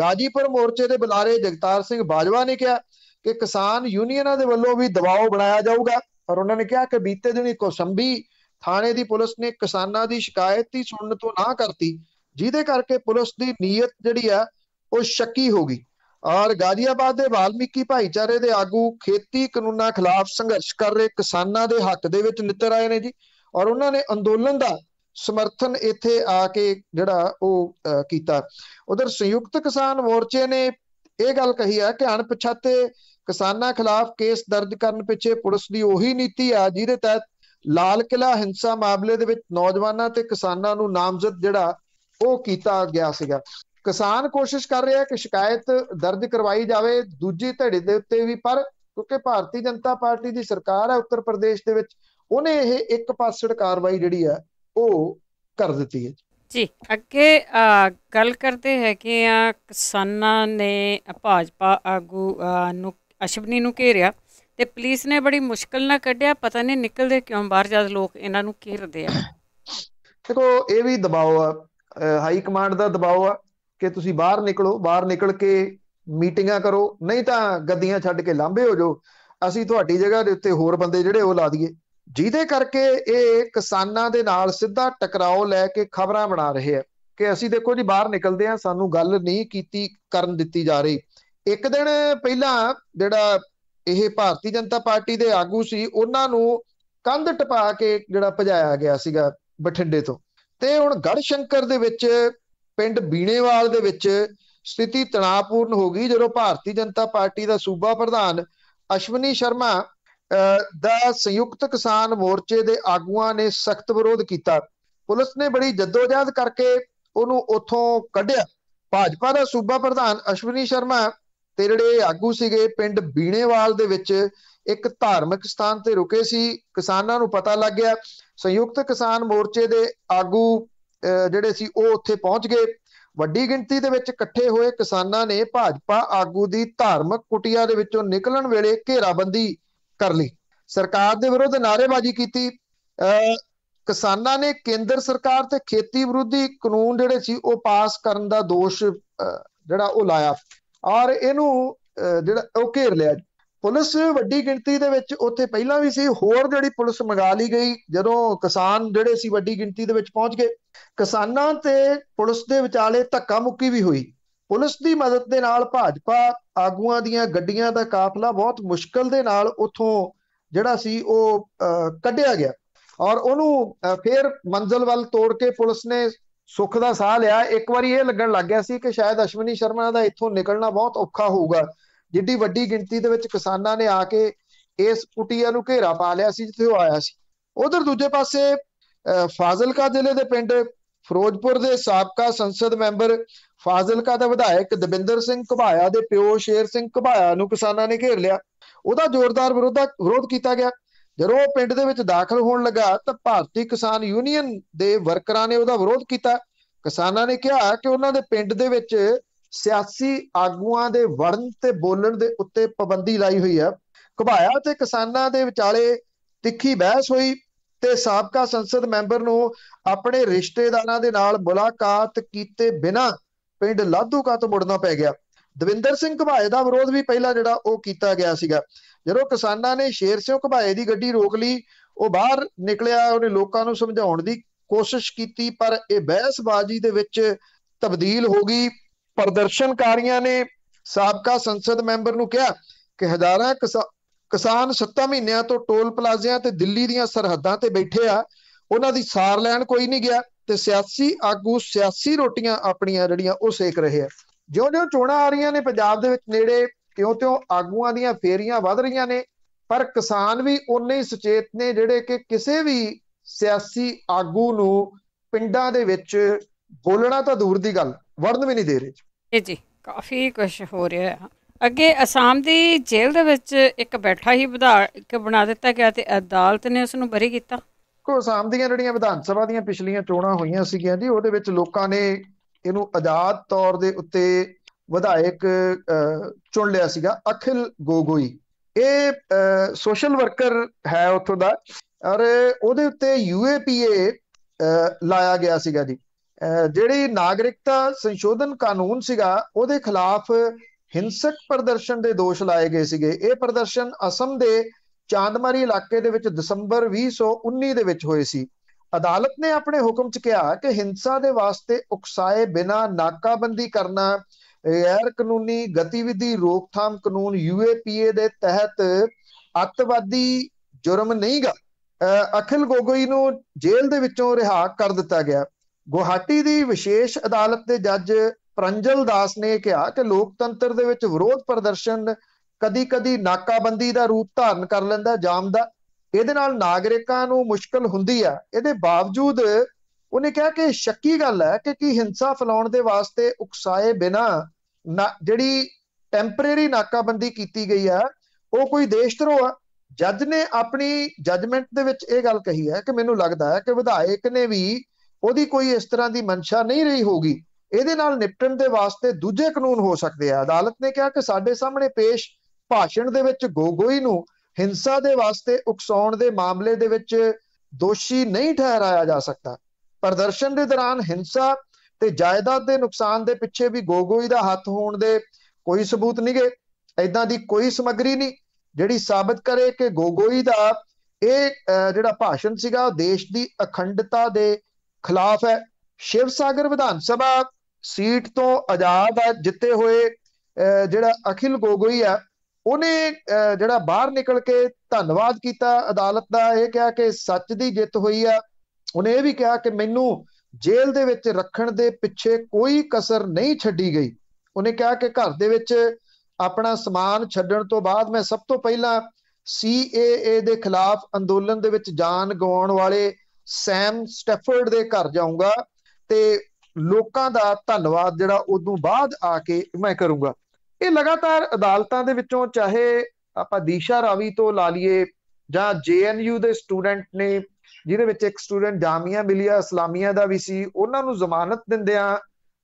ਗਾਜੀਪੁਰ ਮੋਰਚੇ ਦੇ ਬੁਲਾਰੇ ਜਗਤਾਰ ਸਿੰਘ ਬਾਜਵਾ ਨੇ ਕਿਹਾ ਕਿ ਕਿਸਾਨ ਯੂਨੀਅਨਾਂ ਦੇ ਵੱਲੋਂ ਵੀ ਦਬਾਅ ਬਣਾਇਆ ਜਾਊਗਾ ਪਰ ਉਹਨਾਂ ਨੇ ਕਿਹਾ ਕਿ ਬੀਤੇ ਦਿਨੀ ਕੋਸੰਬੀ ਥਾਣੇ ਦੀ ਪੁਲਿਸ ਨੇ ਕਿਸਾਨਾਂ ਦੀ ਸ਼ਿਕਾਇਤ ਹੀ ਸੁਣਨ ਤੋਂ ਨਾ ਕਰਤੀ ਜਿਹਦੇ ਕਰਕੇ ਪੁਲਿਸ ਦੀ ਨੀਅਤ ਜਿਹੜੀ ਆ ਉਹ ਸ਼ੱਕੀ ਹੋ ਗਈ ਔਰ ਗਾਜ਼ੀਆਬਾਦ ਦੇ ਵਾਲਮੀਕੀ ਭਾਈਚਾਰੇ ਦੇ ਆਗੂ ਖੇਤੀ ਕਾਨੂੰਨਾਂ ਖਿਲਾਫ ਸੰਘਰਸ਼ ਕਰ ਰਹੇ ਕਿਸਾਨਾਂ ਦੇ ਹੱਕ ਦੇ ਵਿੱਚ ਨਿੱਤਰ ਆਏ ਨੇ ਜੀ ਔਰ ਉਹਨਾਂ ਨੇ ਅੰਦੋਲਨ ਦਾ ਸਮਰਥਨ ਇੱਥੇ ਆ ਕੇ ਜਿਹੜਾ ਉਹ ਕੀਤਾ ਉਧਰ ਸੰਯੁਕਤ ਕਿਸਾਨ ਮੋਰਚੇ ਨੇ ਇਹ ਗੱਲ ਕਹੀ ਆ ਕਿ ਅਣਪਛਾਤੇ ਕਿਸਾਨਾਂ ਖਿਲਾਫ ਕੇਸ ਦਰਜ ਕਰਨ ਪਿੱਛੇ ਪੁਲਿਸ ਦੀ ਉਹੀ ਨੀਤੀ ਆ ਜਿਹਦੇ ਤਹਿਤ ਲਾਲ ਕਿਲਾ ਹਿੰਸਾ ਮਾਮਲੇ ਦੇ ਵਿੱਚ ਨੌਜਵਾਨਾਂ ਤੇ ਕਿਸਾਨਾਂ ਨੂੰ ਨਾਮਜ਼ਦ ਜਿਹੜਾ ਉਹ ਕੀਤਾ ਗਿਆ ਸੀਗਾ ਕਿਸਾਨ ਕੋਸ਼ਿਸ਼ ਕਰ ਰਿਹਾ ਕਿ ਸ਼ਿਕਾਇਤ ਦਰਜ ਕਰਵਾਈ ਜਾਵੇ ਦੂਜੀ ਧੜੇ ਦੇ ਉੱਤੇ ਵੀ ਪਰ ਕਿਉਂਕਿ ਭਾਰਤੀ ਜਨਤਾ ਪਾਰਟੀ ਦੀ ਸਰਕਾਰ ਹੈ ਉੱਤਰ ਪ੍ਰਦੇਸ਼ ਦੇ ਵਿੱਚ ਉਹਨੇ ਇਹ ਇੱਕ ਪਾਸੜ ਕਾਰਵਾਈ ਜਿਹੜੀ ਹੈ ਉਹ ਕਰ ਦਿੱਤੀ ਹੈ ਜੀ ਅੱਗੇ ਗੱਲ ਕਰਦੇ ਹੈ ਕਿ ਕਿਸਾਨਾਂ ਨੇ ਭਾਜਪਾ ਆਗੂ ਨੂੰ ਅਸ਼ਵਨੀ ਨੂੰ ਘੇਰਿਆ ਤੇ ਪੁਲਿਸ ਨੇ ਬੜੀ ਮੁਸ਼ਕਲ ਨਾਲ ਕੱਢਿਆ ਪਤਾ ਨਹੀਂ ਨਿਕਲਦੇ ਕਿਉਂ ਬਾਹਰ ਜਦ ਲੋਕ ਇਹਨਾਂ ਨੂੰ ਘੇਰਦੇ ਆ ਦੇਖੋ ਇਹ ਵੀ ਦਬਾਅ ਆ ਹਾਈ ਕਮਾਂਡ ਦਾ ਦਬਾਅ ਆ ਕਿ ਤੁਸੀਂ ਬਾਹਰ ਨਿਕਲੋ ਬਾਹਰ ਨਿਕਲ ਕੇ ਮੀਟਿੰਗਾਂ ਕਰੋ ਨਹੀਂ ਤਾਂ ਗੱਦੀਆਂ ਛੱਡ ਕੇ ਲਾਂਬੇ ਹੋ ਜਾਓ ਅਸੀਂ ਤੁਹਾਡੀ ਜਗ੍ਹਾ ਦੇ ਉੱਤੇ ਹੋਰ ਬੰਦੇ ਜਿਹੜੇ ਉਹ ਲਾ ਦਈਏ ਜਿਹਦੇ ਕਰਕੇ ਇਹ ਕਿਸਾਨਾਂ ਦੇ ਨਾਲ ਸਿੱਧਾ ਟਕਰਾਓ ਲੈ ਕੇ ਖਬਰਾਂ ਬਣਾ ਰਹੇ ਆ ਕਿ ਅਸੀਂ ਦੇਖੋ ਜੀ ਬਾਹਰ ਨਿਕਲਦੇ ਆ ਸਾਨੂੰ ਗੱਲ ਨਹੀਂ ਕੀਤੀ ਕਰਨ ਦਿੱਤੀ ਜਾ ਰਹੀ ਇੱਕ ਦਿਨ ਪਹਿਲਾਂ ਜਿਹੜਾ ਇਹ ਭਾਰਤੀ ਜਨਤਾ ਪਾਰਟੀ ਦੇ ਆਗੂ ਸੀ ਉਹਨਾਂ ਨੂੰ ਕੰਧ ਟਪਾ ਕੇ ਜਿਹੜਾ ਭਜਾਇਆ ਗਿਆ ਸੀਗਾ ਬਠਿੰਡੇ ਤੋਂ ਤੇ ਹੁਣ ਗੜਸ਼ੰਕਰ ਦੇ ਵਿੱਚ ਪਿੰਡ ਬੀਣੇਵਾਲ ਦੇ ਵਿੱਚ ਸਥਿਤੀ ਤਣਾਅਪੂਰਨ ਹੋ ਗਈ ਜਦੋਂ ਭਾਰਤੀ ਜਨਤਾ ਪਾਰਟੀ ਦਾ ਸੂਬਾ ਪ੍ਰਧਾਨ ਅਸ਼ਵਨੀ ਸ਼ਰਮਾ ਦਾ ਸੰਯੁਕਤ ਕਿਸਾਨ ਮੋਰਚੇ ਦੇ ਆਗੂਆਂ ਨੇ ਸਖਤ ਵਿਰੋਧ ਕੀਤਾ ਪੁਲਿਸ ਨੇ ਬੜੀ ਜਦੋਜਹਿਦ ਕਰਕੇ ਉਹਨੂੰ ਉਥੋਂ ਕੱਢਿਆ ਭਾਜਪਾ ਦਾ ਸੂਬਾ ਪ੍ਰਧਾਨ ਅਸ਼ਵਨੀ ਸ਼ਰਮਾ ਤੇ ਜਿਹੜੇ ਆਗੂ ਸੀਗੇ ਪਿੰਡ ਬੀਣੇਵਾਲ ਦੇ ਵਿੱਚ ਇੱਕ ਧਾਰਮਿਕ ਸਥਾਨ ਤੇ ਰੁਕੇ ਸੀ ਕਿਸਾਨਾਂ ਨੂੰ ਪਤਾ ਲੱਗ ਗਿਆ ਸੰਯੁਕਤ ਕਿਸਾਨ ਮੋਰਚੇ ਦੇ ਆਗੂ ਜਿਹੜੇ ਸੀ ਉਹ ਉੱਥੇ ਪਹੁੰਚ ਗਏ ਵੱਡੀ ਗਿਣਤੀ ਦੇ ਵਿੱਚ ਇਕੱਠੇ ਹੋਏ ਕਿਸਾਨਾਂ ਨੇ ਭਾਜਪਾ ਆਗੂ ਦੀ ਧਾਰਮਿਕ ਕੁਟਿਆ ਦੇ ਵਿੱਚੋਂ ਨਿਕਲਣ ਵੇਲੇ ਘੇਰਾਬੰਦੀ ਕਰ ਲਈ ਸਰਕਾਰ ਦੇ ਵਿਰੁੱਧ ਨਾਰੇਬਾਜ਼ੀ ਕੀਤੀ ਕਿਸਾਨਾਂ ਨੇ ਕੇਂਦਰ ਸਰਕਾਰ ਤੇ ਖੇਤੀ ਵਿਰੋਧੀ ਕਾਨੂੰਨ ਜਿਹੜੇ ਸੀ ਉਹ ਪਾਸ ਕਰਨ ਦਾ ਦੋਸ਼ ਜਿਹੜਾ ਉਹ ਲਾਇਆ ਔਰ ਇਹਨੂੰ ਜਿਹੜਾ ਉਹ ਘੇਰ ਲਿਆ ਪੁਲਿਸ ਵੱਡੀ ਗਿਣਤੀ ਦੇ ਵਿੱਚ ਉੱਥੇ ਪਹਿਲਾਂ ਵੀ ਸੀ ਹੋਰ ਜਿਹੜੀ ਪੁਲਿਸ ਮੰਗਾ ਲਈ ਗਈ ਜਦੋਂ ਕਿਸਾਨ ਜਿਹੜੇ ਸੀ ਵੱਡੀ ਗਿਣਤੀ ਦੇ ਵਿੱਚ ਪਹੁੰਚ ਗਏ ਕਿਸਾਨਾਂ ਤੇ ਪੁਲਿਸ ਦੇ ਵਿਚਾਲੇ ਧੱਕਾ ਮੁੱਕੀ ਵੀ ਹੋਈ ਪੁਲਿਸ ਦੀ ਮਦਦ ਦੇ ਨਾਲ ਭਾਜਪਾ ਆਗੂਆਂ ਦੀਆਂ ਗੱਡੀਆਂ ਦਾ ਕਾਫਲਾ ਬਹੁਤ ਮੁਸ਼ਕਲ ਦੇ ਨਾਲ ਉੱਥੋਂ ਜਿਹੜਾ ਸੀ ਉਹ ਕੱਢਿਆ ਗਿਆ ਔਰ ਉਹਨੂੰ ਫੇਰ ਮੰਜ਼ਲ ਵੱਲ ਤੋੜ ਕੇ ਪੁਲਿਸ ਨੇ ਸੁੱਖ ਦਾ ਸਾਹ ਲਿਆ ਇੱਕ ਵਾਰੀ ਇਹ ਲੱਗਣ ਲੱਗ ਗਿਆ ਸੀ ਕਿ ਸ਼ਾਇਦ ਅਸ਼ਵਨੀ ਸ਼ਰਮਾ ਦਾ ਇੱਥੋਂ ਨਿਕਲਣਾ ਬਹੁਤ ਔਖਾ ਹੋਊਗਾ ਜਿੱਡੀ ਵੱਡੀ ਗਿਣਤੀ ਦੇ ਵਿੱਚ ਕਿਸਾਨਾਂ ਨੇ ਆ ਕੇ ਇਸ ਕੁਟੀਆ ਨੂੰ ਘੇਰਾ ਪਾ ਲਿਆ ਸੀ ਜਿੱਥੇ ਉਹ ਆਇਆ ਸੀ ਉਧਰ ਦੂਜੇ ਪਾਸੇ ਫਾਜ਼ਿਲਕਾ ਜ਼ਿਲ੍ਹੇ ਦੇ ਪਿੰਡ ਫਿਰੋਜ਼ਪੁਰ ਦੇ ਸਾਬਕਾ ਸੰਸਦ ਮੈਂਬਰ ਫਾਜ਼ਿਲਕਾ ਦਾ ਵਿਧਾਇਕ ਦਵਿੰਦਰ ਸਿੰਘ ਘਬਾਇਆ ਦੇ ਪਿਓ ਸ਼ੇਰ ਸਿੰਘ ਘਬਾਇਆ ਨੂੰ ਕਿਸਾਨਾਂ ਨੇ ਘੇਰ ਲਿਆ ਉਹਦਾ ਜ਼ੋਰਦਾਰ ਵਿਰੋਧ ਵਿਰੋਧ ਕੀਤਾ ਗਿਆ ਜਦੋਂ ਉਹ ਪਿੰਡ ਦੇ ਵਿੱਚ ਦਾਖਲ ਹੋਣ ਲੱਗਾ ਤਾਂ ਭਾਰਤੀ ਕਿਸਾਨ ਯੂਨੀਅਨ ਦੇ ਵਰਕਰਾਂ ਨੇ ਉਹਦਾ ਵਿਰੋਧ ਕੀਤਾ ਕਿਸਾਨਾਂ ਨੇ ਕਿਹਾ ਕਿ ਉਹਨਾਂ ਦੇ ਪਿੰਡ ਦੇ ਵਿੱਚ ਸਿਆਸੀ ਆਗੂਆਂ ਦੇ ਵੜਨ ਤੇ ਬੋਲਣ ਦੇ ਉੱਤੇ ਪਾਬੰਦੀ ਲਾਈ ਹੋਈ ਹੈ ਘਬਾਇਆ ਤੇ ਕਿਸਾਨਾਂ ਦੇ ਵਿਚਾਲੇ ਤਿੱਖੀ ਬਹਿਸ ਹੋਈ ਤੇ ਸਾਬਕਾ ਸੰਸਦ ਮੈਂਬਰ ਨੂੰ ਆਪਣੇ ਰਿਸ਼ਤੇਦਾਰਾਂ ਦੇ ਨਾਲ ਮੁਲਾਕਾਤ ਕੀਤੇ ਬਿਨਾ ਪਿੰਡ ਲਾਧੂਕਾ ਤੋਂ ਮੁੜਨਾ ਪੈ ਗਿਆ ਦਵਿੰਦਰ ਸਿੰਘ ਘਬਾਏ ਦਾ ਵਿਰੋਧ ਵੀ ਪਹਿਲਾਂ ਜਿਹੜਾ ਉਹ ਕੀਤਾ ਗਿਆ ਸੀਗਾ ਜਦੋਂ ਕਿਸਾਨਾਂ ਨੇ ਸ਼ੇਰ ਸਿੰਘ ਘਬਾਏ ਦੀ ਗੱਡੀ ਰੋਕ ਲਈ ਉਹ ਬਾਹਰ ਨਿਕਲਿਆ ਉਹਨੇ ਲੋਕਾਂ ਨੂੰ ਸਮਝਾਉਣ ਦੀ ਕੋਸ਼ਿਸ਼ ਕੀਤੀ ਪਰ ਇਹ ਬਹਿਸਬਾਜ਼ੀ ਦੇ ਵਿੱਚ ਤਬਦੀਲ ਹੋ ਗਈ ਪ੍ਰਦਰਸ਼ਨਕਾਰੀਆਂ ਨੇ ਸਾਬਕਾ ਸੰਸਦ ਮੈਂਬਰ ਨੂੰ ਕਿਹਾ ਕਿ ਹਜ਼ਾਰਾਂ ਕਿਸਾਨ 7 ਮਹੀਨਿਆਂ ਤੋਂ ਟੋਲ ਪਲਾਜ਼ਿਆਂ ਤੇ ਦਿੱਲੀ ਦੀਆਂ ਸਰਹੱਦਾਂ ਤੇ ਬੈਠੇ ਆ ਉਹਨਾਂ ਦੀ ਸਾਰ ਲੈਣ ਕੋਈ ਨਹੀਂ ਗਿਆ ਤੇ ਸਿਆਸੀ ਆਗੂ ਸਿਆਸੀ ਰੋਟੀਆਂ ਆਪਣੀਆਂ ਜਿਹੜੀਆਂ ਉਹ ਸੇਕ ਰਹੇ ਆ ਜਿਉਂ-ਜਿਉਂ ਚੋਣਾਂ ਆ ਰਹੀਆਂ ਨੇ ਪੰਜਾਬ ਦੇ ਵਿੱਚ ਨੇੜੇ ਕਿਉਂ-ਕਿਉਂ ਆਗੂਆਂ ਦੀਆਂ ਫੇਰੀਆਂ ਵੱਧ ਰਹੀਆਂ ਨੇ ਪਰ ਕਿਸਾਨ ਵੀ ਉਨੇ ਹੀ ਸੁਚੇਤ ਨੇ ਜਿਹੜੇ ਕਿ ਕਿਸੇ ਵੀ ਸਿਆਸੀ ਆਗੂ ਨੂੰ ਪਿੰਡਾਂ ਦੇ ਵਿੱਚ ਬੋਲਣਾ ਤਾਂ ਦੂਰ ਦੀ ਗੱਲ ਵੜਨ ਵੀ ਨਹੀਂ ਦੇ ਰਹੇ ਜੀ ਜੀ ਕਾਫੀ ਕੁਝ ਹੋ ਰਿਹਾ ਹੈ ਅੱਗੇ ਅਸਾਮ ਦੀ ਜੇਲ੍ਹ ਦੇ ਵਿੱਚ ਇੱਕ ਬੈਠਾ ਹੀ ਵਿਧਾਇਕ ਬਣਾ ਦਿੱਤਾ ਗਿਆ ਤੇ ਅਦਾਲਤ ਨੇ ਉਸ ਨੂੰ ਬਰੀ ਕੀਤਾ ਕੋ ਅਸਾਮ ਦੀਆਂ ਜਿਹੜੀਆਂ ਵਿਧਾਨ ਸਭਾ ਦੀਆਂ ਪਿਛਲੀਆਂ ਚੋਣਾਂ ਹੋਈਆਂ ਸੀਗੀਆਂ ਜੀ ਉਹਦੇ ਵਿੱਚ ਲੋਕਾਂ ਨੇ ਇਹਨੂੰ ਆਜ਼ਾਦ ਤੌਰ ਦੇ ਉੱਤੇ ਵਿਧਾਇਕ ਚੁਣ ਲਿਆ ਸੀਗਾ ਅਖਿਲ ਗੋਗੋਈ ਇਹ ਸੋਸ਼ਲ ਵਰਕਰ ਹੈ ਉੱਥੋਂ ਦਾ ਔਰ ਉਹਦੇ ਉੱਤੇ ਯੂਏਪੀਏ ਲਾਇਆ ਗਿਆ ਸੀਗਾ ਜੀ ਜਿਹੜੀ ਨਾਗਰਿਕਤਾ ਸੰਸ਼ੋਧਨ ਕਾਨੂੰਨ ਸੀਗਾ ਉਹਦੇ ਖਿਲਾਫ ਹਿੰਸਕ ਪ੍ਰਦਰਸ਼ਨ ਦੇ ਦੋਸ਼ ਲਾਏ ਗਏ ਸੀਗੇ ਇਹ ਪ੍ਰਦਰਸ਼ਨ ਅਸਮ ਦੇ ਚਾਂਦਮਾਰੀ ਇਲਾਕੇ ਦੇ ਵਿੱਚ ਦਸੰਬਰ 2019 ਦੇ ਵਿੱਚ ਹੋਏ ਸੀ ਅਦਾਲਤ ਨੇ ਆਪਣੇ ਹੁਕਮ 'ਚ ਕਿਹਾ ਕਿ ਹਿੰਸਾ ਦੇ ਵਾਸਤੇ ਉਕਸਾਏ ਬਿਨਾ ਨਾਕਾਬੰਦੀ ਕਰਨਾ ਗੈਰ ਕਾਨੂੰਨੀ ਗਤੀਵਿਧੀ ਰੋਕਥਾਮ ਕਾਨੂੰਨ ਯੂਏਪੀਏ ਦੇ ਤਹਿਤ ਅੱਤਵਾਦੀ ਜੁਰਮ ਨਹੀਂਗਾ ਅਖਿਲ ਗੋਗੋਈ ਨੂੰ ਜੇਲ੍ਹ ਦੇ ਵਿੱਚੋਂ ਰਿਹਾ ਕਰ ਦਿੱਤਾ ਗਿਆ ਗੁਹਾਟੀ ਦੀ ਵਿਸ਼ੇਸ਼ ਅਦਾਲਤ ਦੇ ਜੱਜ ਪ੍ਰੰਜਲ ਦਾਸ ਨੇ ਕਿਹਾ ਕਿ ਲੋਕਤੰਤਰ ਦੇ ਵਿੱਚ ਵਿਰੋਧ ਪ੍ਰਦਰਸ਼ਨ ਕਦੀ-ਕਦੀ ਨਾਕਾਬੰਦੀ ਦਾ ਰੂਪ ਧਾਰਨ ਕਰ ਲੈਂਦਾ ਜਾਮ ਦਾ ਇਹਦੇ ਨਾਲ ਨਾਗਰਿਕਾਂ ਨੂੰ ਮੁਸ਼ਕਲ ਹੁੰਦੀ ਆ ਇਹਦੇ ਬਾਵਜੂਦ ਉਹਨੇ ਕਿਹਾ ਕਿ ਸ਼ੱਕੀ ਗੱਲ ਹੈ ਕਿ ਕੀ ਹਿੰਸਾ ਫੈਲਾਉਣ ਦੇ ਵਾਸਤੇ ਉਕਸਾਏ ਬਿਨਾ ਜਿਹੜੀ ਟੈਂਪਰੇਰੀ ਨਾਕਾਬੰਦੀ ਕੀਤੀ ਗਈ ਆ ਉਹ ਕੋਈ ਦੇਸ਼ ਧਰੋ ਆ ਜੱਜ ਨੇ ਆਪਣੀ ਜੱਜਮੈਂਟ ਦੇ ਵਿੱਚ ਇਹ ਗੱਲ ਕਹੀ ਹੈ ਕਿ ਮੈਨੂੰ ਲੱਗਦਾ ਹੈ ਕਿ ਵਿਧਾਇਕ ਨੇ ਵੀ ਉਹਦੀ ਕੋਈ ਇਸ ਤਰ੍ਹਾਂ ਦੀ ਮਨਸ਼ਾ ਨਹੀਂ ਰਹੀ ਹੋਗੀ ਇਹਦੇ ਨਾਲ ਨਿਪਟਣ ਦੇ ਵਾਸਤੇ ਦੂਜੇ ਕਾਨੂੰਨ ਹੋ ਸਕਦੇ ਆ ਅਦਾਲਤ ਨੇ ਕਿਹਾ ਕਿ ਸਾਡੇ ਸਾਹਮਣੇ ਪੇਸ਼ ਭਾਸ਼ਣ ਦੇ ਵਿੱਚ ਗੋਗੋਈ ਨੂੰ ਹਿੰਸਾ ਦੇ ਵਾਸਤੇ ਉਕਸਾਉਣ ਦੇ ਮਾਮਲੇ ਦੇ ਵਿੱਚ ਦੋਸ਼ੀ ਨਹੀਂ ਠਹਿਰਾਇਆ ਜਾ ਸਕਦਾ ਪ੍ਰਦਰਸ਼ਨ ਦੇ ਦੌਰਾਨ ਹਿੰਸਾ ਤੇ ਜਾਇਦਾਦ ਦੇ ਨੁਕਸਾਨ ਦੇ ਪਿੱਛੇ ਵੀ ਗੋਗੋਈ ਦਾ ਹੱਥ ਹੋਣ ਦੇ ਕੋਈ ਸਬੂਤ ਨਹੀਂਗੇ ਐਦਾਂ ਦੀ ਕੋਈ ਸਮਗਰੀ ਨਹੀਂ ਜਿਹੜੀ ਸਾਬਤ ਕਰੇ ਕਿ ਗੋਗੋਈ ਦਾ ਇਹ ਜਿਹੜਾ ਭਾਸ਼ਣ ਸੀਗਾ ਉਹ ਦੇਸ਼ ਦੀ ਅਖੰਡਤਾ ਦੇ ਖਿਲਾਫ ਹੈ ਸ਼ਿਵ ਸਾਗਰ ਵਿਧਾਨ ਸਭਾ ਸੀਟ ਤੋਂ ਆਜ਼ਾਦ ਜਿੱਤੇ ਹੋਏ ਜਿਹੜਾ ਅਖਿਲ ਗੋਗੋਈ ਆ ਉਹਨੇ ਜਿਹੜਾ ਬਾਹਰ ਨਿਕਲ ਕੇ ਧੰਨਵਾਦ ਕੀਤਾ ਅਦਾਲਤ ਦਾ ਇਹ ਕਿਹਾ ਕਿ ਸੱਚ ਦੀ ਜਿੱਤ ਹੋਈ ਆ ਉਹਨੇ ਇਹ ਵੀ ਕਿਹਾ ਕਿ ਮੈਨੂੰ ਜੇਲ੍ਹ ਦੇ ਵਿੱਚ ਰੱਖਣ ਦੇ ਪਿੱਛੇ ਕੋਈ ਕਸਰ ਨਹੀਂ ਛੱਡੀ ਗਈ ਉਹਨੇ ਕਿਹਾ ਕਿ ਘਰ ਦੇ ਵਿੱਚ ਆਪਣਾ ਸਮਾਨ ਛੱਡਣ ਤੋਂ ਬਾਅਦ ਮੈਂ ਸਭ ਤੋਂ ਪਹਿਲਾਂ ਸੀਏਏ ਦੇ ਖਿਲਾਫ ਅੰਦੋਲਨ ਦੇ ਵਿੱਚ ਜਾਨ ਗਵਾਉਣ ਵਾਲੇ ਸੈਮ ਸਟੈਫਰਡ ਦੇ ਘਰ ਜਾਊਂਗਾ ਤੇ ਲੋਕਾਂ ਦਾ ਧੰਨਵਾਦ ਜਿਹੜਾ ਉਦੋਂ ਬਾਅਦ ਆ ਕੇ ਮੈਂ ਕਰੂੰਗਾ ਇਹ ਲਗਾਤਾਰ ਅਦਾਲਤਾਂ ਦੇ ਵਿੱਚੋਂ ਚਾਹੇ ਆਪਾਂ ਦੀਸ਼ਾ ਰਾਵੀ ਤੋਂ ਲਾ ਲਈਏ ਜਾਂ ਜੀਐਨਯੂ ਦੇ ਸਟੂਡੈਂਟ ਨੇ ਜਿਹਦੇ ਵਿੱਚ ਇੱਕ ਸਟੂਡੈਂਟ ਜਾਮੀਆ ਮਿਲਿਆ ਇਸਲਾਮੀਆ ਦਾ ਵੀ ਸੀ ਉਹਨਾਂ ਨੂੰ ਜ਼ਮਾਨਤ ਦਿੰਦਿਆਂ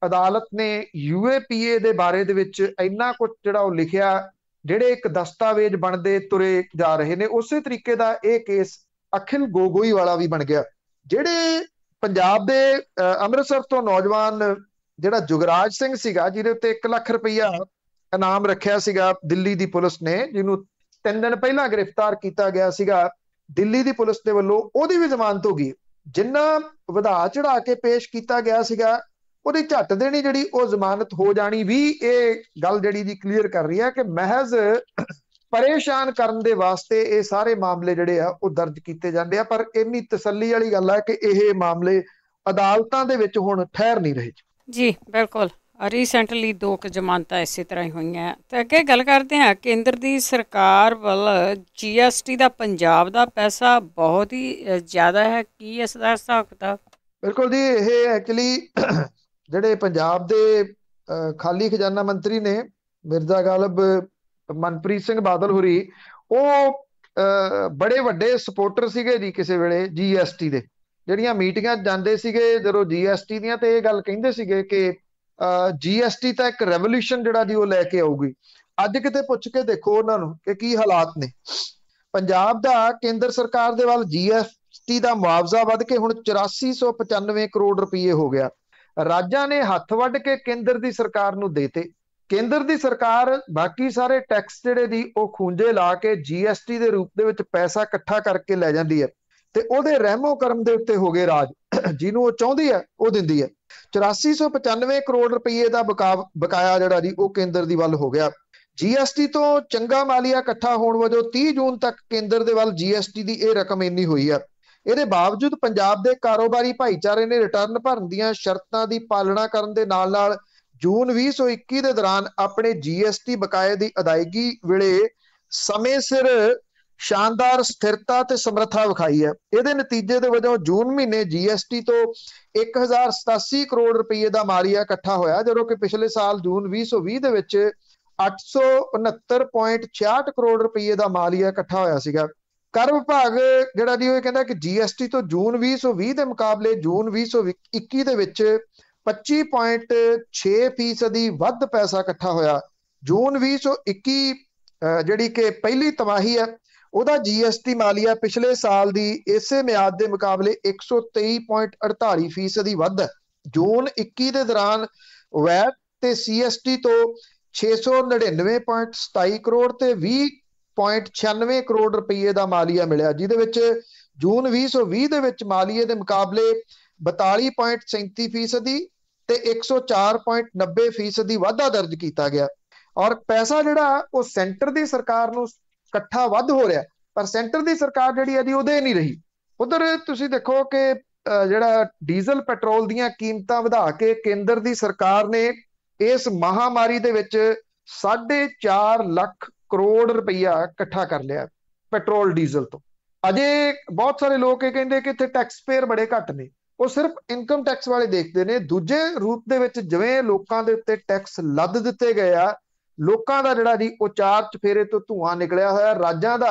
ਅਦਾਲਤ ਨੇ ਯੂਏਪੀਏ ਦੇ ਬਾਰੇ ਦੇ ਵਿੱਚ ਇੰਨਾ ਕੁਝ ਜਿਹੜਾ ਉਹ ਲਿਖਿਆ ਜਿਹੜੇ ਇੱਕ ਦਸਤਾਵੇਜ਼ ਬਣਦੇ ਤੁਰੇ ਜਾ ਰਹੇ ਨੇ ਉਸੇ ਤਰੀਕੇ ਦਾ ਇਹ ਕੇਸ ਅਖਿਲ ਗੋਗੋਈ ਵਾਲਾ ਵੀ ਬਣ ਗਿਆ ਜਿਹੜੇ ਪੰਜਾਬ ਦੇ ਅੰਮ੍ਰਿਤਸਰ ਤੋਂ ਨੌਜਵਾਨ ਜਿਹੜਾ ਜੁਗਰਾਜ ਸਿੰਘ ਸੀਗਾ ਜਿਹਦੇ ਉੱਤੇ 1 ਲੱਖ ਰੁਪਈਆ ਨਾਮ ਰੱਖਿਆ ਸੀਗਾ ਦਿੱਲੀ ਦੀ ਪੁਲਿਸ ਨੇ ਜਿਹਨੂੰ 3 ਦਿਨ ਪਹਿਲਾਂ ਗ੍ਰਿਫਤਾਰ ਕੀਤਾ ਗਿਆ ਸੀਗਾ ਦਿੱਲੀ ਦੀ ਪੁਲਿਸ ਦੇ ਵੱਲੋਂ ਉਹਦੀ ਵੀ ਜ਼ਮਾਨਤ ਹੋ ਗਈ ਜਿੰਨਾ ਵਧਾ ਚੜਾ ਕੇ ਪੇਸ਼ ਕੀਤਾ ਗਿਆ ਸੀਗਾ ਉਹਦੀ ਝੱਟ ਦੇਣੀ ਜਿਹੜੀ ਉਹ ਜ਼ਮਾਨਤ ਹੋ ਜਾਣੀ ਵੀ ਇਹ ਗੱਲ ਜਿਹੜੀ ਦੀ ਕਲੀਅਰ ਕਰ ਰਹੀ ਹੈ ਕਿ ਮਹਿਜ਼ ਪਰੇਸ਼ਾਨ ਕਰਨ ਦੇ ਵਾਸਤੇ ਇਹ ਸਾਰੇ ਮਾਮਲੇ ਜਿਹੜੇ ਆ ਉਹ ਦਰਜ ਕੀਤੇ ਜਾਂਦੇ ਆ ਪਰ ਇੰਨੀ ਤਸੱਲੀ ਵਾਲੀ ਗੱਲ ਆ ਕਿ ਇਹ ਮਾਮਲੇ ਅਦਾਲਤਾਂ ਦੇ ਵਿੱਚ ਹੁਣ ਠਹਿਰ ਨਹੀਂ ਰਹੇ ਜੀ ਬਿਲਕੁਲ ਰੀਸੈਂਟਲੀ ਦੋ ਕੁ ਜਮਾਨਤਾਂ ਇਸੇ ਤਰ੍ਹਾਂ ਹੀ ਹੋਈਆਂ ਤਾਂ ਅੱਗੇ ਗੱਲ ਕਰਦੇ ਹਾਂ ਕੇਂਦਰ ਦੀ ਸਰਕਾਰ ਵੱਲ ਜੀਐਸਟੀ ਦਾ ਪੰਜਾਬ ਦਾ ਪੈਸਾ ਬਹੁਤ ਹੀ ਜ਼ਿਆਦਾ ਹੈ ਕੀ ਇਸ ਦਾ ਹਿਸਾਬ ਕਿਤਾਬ ਬਿਲਕੁਲ ਜੀ ਇਹ ਐਕਚੁਅਲੀ ਜਿਹੜੇ ਪੰਜਾਬ ਦੇ ਖਾਲੀ ਖਜ਼ਾਨਾ ਮੰਤਰੀ ਨੇ ਮਿਰਜ਼ਾ ਗਾਲਬ ਮਨਪ੍ਰੀਤ ਸਿੰਘ ਬਾਦਲ ਹੁਰੀ ਉਹ ਬੜੇ ਵੱਡੇ ਸਪੋਰਟਰ ਸੀਗੇ ਜੀ ਕਿਸੇ ਵੇਲੇ ਜੀਐਸਟੀ ਦੇ ਜਿਹੜੀਆਂ ਮੀਟਿੰਗਾਂ ਜਾਂਦੇ ਸੀਗੇ ਜਦੋਂ ਜੀਐਸਟੀ ਦੀਆਂ ਤੇ ਇਹ ਗੱਲ ਕਹਿੰਦੇ ਸੀਗੇ ਕਿ ਜੀਐਸਟੀ ਤਾਂ ਇੱਕ ਰੈਵੋਲੂਸ਼ਨ ਜਿਹੜਾ ਜੀ ਉਹ ਲੈ ਕੇ ਆਊਗੀ ਅੱਜ ਕਿਤੇ ਪੁੱਛ ਕੇ ਦੇਖੋ ਉਹਨਾਂ ਨੂੰ ਕਿ ਕੀ ਹਾਲਾਤ ਨੇ ਪੰਜਾਬ ਦਾ ਕੇਂਦਰ ਸਰਕਾਰ ਦੇ ਵੱਲ ਜੀਐਸਟੀ ਦਾ ਮੁਆਵਜ਼ਾ ਵੱਧ ਕੇ ਹੁਣ 8495 ਕਰੋੜ ਰੁਪਏ ਹੋ ਗਿਆ ਰਾਜਾਂ ਨੇ ਹੱਥ ਵੱਢ ਕੇ ਕੇਂਦਰ ਦੀ ਸਰਕਾਰ ਨੂੰ ਦੇਤੇ ਕੇਂਦਰ ਦੀ ਸਰਕਾਰ ਬਾਕੀ ਸਾਰੇ ਟੈਕਸ ਜਿਹੜੇ ਦੀ ਉਹ ਖੁੰਝੇ ਲਾ ਕੇ ਜੀਐਸਟੀ ਦੇ ਰੂਪ ਦੇ ਵਿੱਚ ਪੈਸਾ ਇਕੱਠਾ ਕਰਕੇ ਲੈ ਜਾਂਦੀ ਹੈ ਤੇ ਉਹਦੇ ਰਹਿਮੋ ਕਰਮ ਦੇ ਉੱਤੇ ਹੋ ਗਏ ਰਾਜ ਜਿਹਨੂੰ ਉਹ ਚਾਹੁੰਦੀ ਹੈ ਉਹ ਦਿੰਦੀ ਹੈ 8495 ਕਰੋੜ ਰੁਪਏ ਦਾ ਬਕਾਇਆ ਜਿਹੜਾ ਜੀ ਉਹ ਕੇਂਦਰ ਦੀ ਵੱਲ ਹੋ ਗਿਆ ਜੀਐਸਟੀ ਤੋਂ ਚੰਗਾ ਮਾਲੀਆ ਇਕੱਠਾ ਹੋਣ ਵਜੋਂ 30 ਜੂਨ ਤੱਕ ਕੇਂਦਰ ਦੇ ਵੱਲ ਜੀਐਸਟੀ ਦੀ ਇਹ ਰਕਮ ਇੰਨੀ ਹੋਈ ਹੈ ਇਹਦੇ ਬਾਵਜੂਦ ਪੰਜਾਬ ਦੇ ਕਾਰੋਬਾਰੀ ਭਾਈਚਾਰੇ ਨੇ ਰਿਟਰਨ ਭਰਨ ਦੀਆਂ ਸ਼ਰਤਾਂ ਦੀ ਪਾਲਣਾ ਕਰਨ ਦੇ ਨਾਲ-ਨਾਲ ਜੂਨ 2021 ਦੇ ਦੌਰਾਨ ਆਪਣੇ ਜੀਐਸਟੀ ਬਕਾਏ ਦੀ ਅਦਾਇਗੀ ਵੇਲੇ ਸਮੇਂ ਸਿਰ ਸ਼ਾਨਦਾਰ ਸਥਿਰਤਾ ਤੇ ਸਮਰੱਥਾ ਵਿਖਾਈ ਹੈ ਇਹਦੇ ਨਤੀਜੇ ਦੇ ਵਜੋਂ ਜੂਨ ਮਹੀਨੇ GST ਤੋਂ 1087 ਕਰੋੜ ਰੁਪਏ ਦਾ ਮਾਲੀਆ ਇਕੱਠਾ ਹੋਇਆ ਜਦੋਂ ਕਿ ਪਿਛਲੇ ਸਾਲ ਜੂਨ 2020 ਦੇ ਵਿੱਚ 869.66 ਕਰੋੜ ਰੁਪਏ ਦਾ ਮਾਲੀਆ ਇਕੱਠਾ ਹੋਇਆ ਸੀਗਾ ਕਰ ਵਿਭਾਗ ਜਿਹੜਾ ਜੀ ਉਹ ਕਹਿੰਦਾ ਕਿ GST ਤੋਂ ਜੂਨ 2020 ਦੇ ਮੁਕਾਬਲੇ ਜੂਨ 2021 ਦੇ ਵਿੱਚ 25.6% ਦੀ ਵੱਧ ਪੈਸਾ ਇਕੱਠਾ ਹੋਇਆ ਜੂਨ 2021 ਜਿਹੜੀ ਕਿ ਪਹਿਲੀ ਤਮਾਹੀ ਹੈ ਉਹਦਾ ਜੀਐਸਟੀ ਮਾਲੀਆ ਪਿਛਲੇ ਸਾਲ ਦੀ ਇਸੇ ਮਿਆਦ ਦੇ ਮੁਕਾਬਲੇ 123.48% ਦੀ ਵੱਧ ਹੈ ਜੂਨ 21 ਦੇ ਦੌਰਾਨ ਵੈਟ ਤੇ ਸੀਐਸਟੀ ਤੋਂ 699.27 ਕਰੋੜ ਤੇ 20.96 ਕਰੋੜ ਰੁਪਏ ਦਾ ਮਾਲੀਆ ਮਿਲਿਆ ਜਿਹਦੇ ਵਿੱਚ ਜੂਨ 2020 ਦੇ ਵਿੱਚ ਮਾਲੀਏ ਦੇ ਮੁਕਾਬਲੇ 42.37% ਦੀ ਤੇ 104.90% ਦੀ ਵਾਧਾ ਦਰਜ ਕੀਤਾ ਗਿਆ ਔਰ ਪੈਸਾ ਜਿਹੜਾ ਉਹ ਸੈਂਟਰ ਦੀ ਸਰਕਾਰ ਨੂੰ ਇਕੱਠਾ ਵੱਧ ਹੋ ਰਿਹਾ ਪਰ ਸੈਂਟਰ ਦੀ ਸਰਕਾਰ ਜਿਹੜੀ ਹੈ ਜੀ ਉਹਦੇ ਨਹੀਂ ਰਹੀ ਉਧਰ ਤੁਸੀਂ ਦੇਖੋ ਕਿ ਜਿਹੜਾ ਡੀਜ਼ਲ ਪੈਟਰੋਲ ਦੀਆਂ ਕੀਮਤਾਂ ਵਧਾ ਕੇ ਕੇਂਦਰ ਦੀ ਸਰਕਾਰ ਨੇ ਇਸ ਮਹਾਮਾਰੀ ਦੇ ਵਿੱਚ 4.5 ਲੱਖ ਕਰੋੜ ਰੁਪਈਆ ਇਕੱਠਾ ਕਰ ਲਿਆ ਪੈਟਰੋਲ ਡੀਜ਼ਲ ਤੋਂ ਅਜੇ ਬਹੁਤ ਸਾਰੇ ਲੋਕ ਇਹ ਕਹਿੰਦੇ ਕਿ ਇੱਥੇ ਟੈਕਸ ਪੇਅਰ ਬੜੇ ਘੱਟ ਨੇ ਉਹ ਸਿਰਫ ਇਨਕਮ ਟੈਕਸ ਵਾਲੇ ਦੇਖਦੇ ਨੇ ਦੂਜੇ ਰੂਪ ਦੇ ਵਿੱਚ ਜਿਵੇਂ ਲੋਕਾਂ ਦੇ ਉੱਤੇ ਟੈਕਸ ਲੱਦ ਦਿੱਤੇ ਗਏ ਆ ਲੋਕਾਂ ਦਾ ਜਿਹੜਾ ਜੀ ਉਹ ਚਾਰ ਚਫੇਰੇ ਤੋਂ ਧੂਆਂ ਨਿਕਲਿਆ ਹੋਇਆ ਰਾਜਾਂ ਦਾ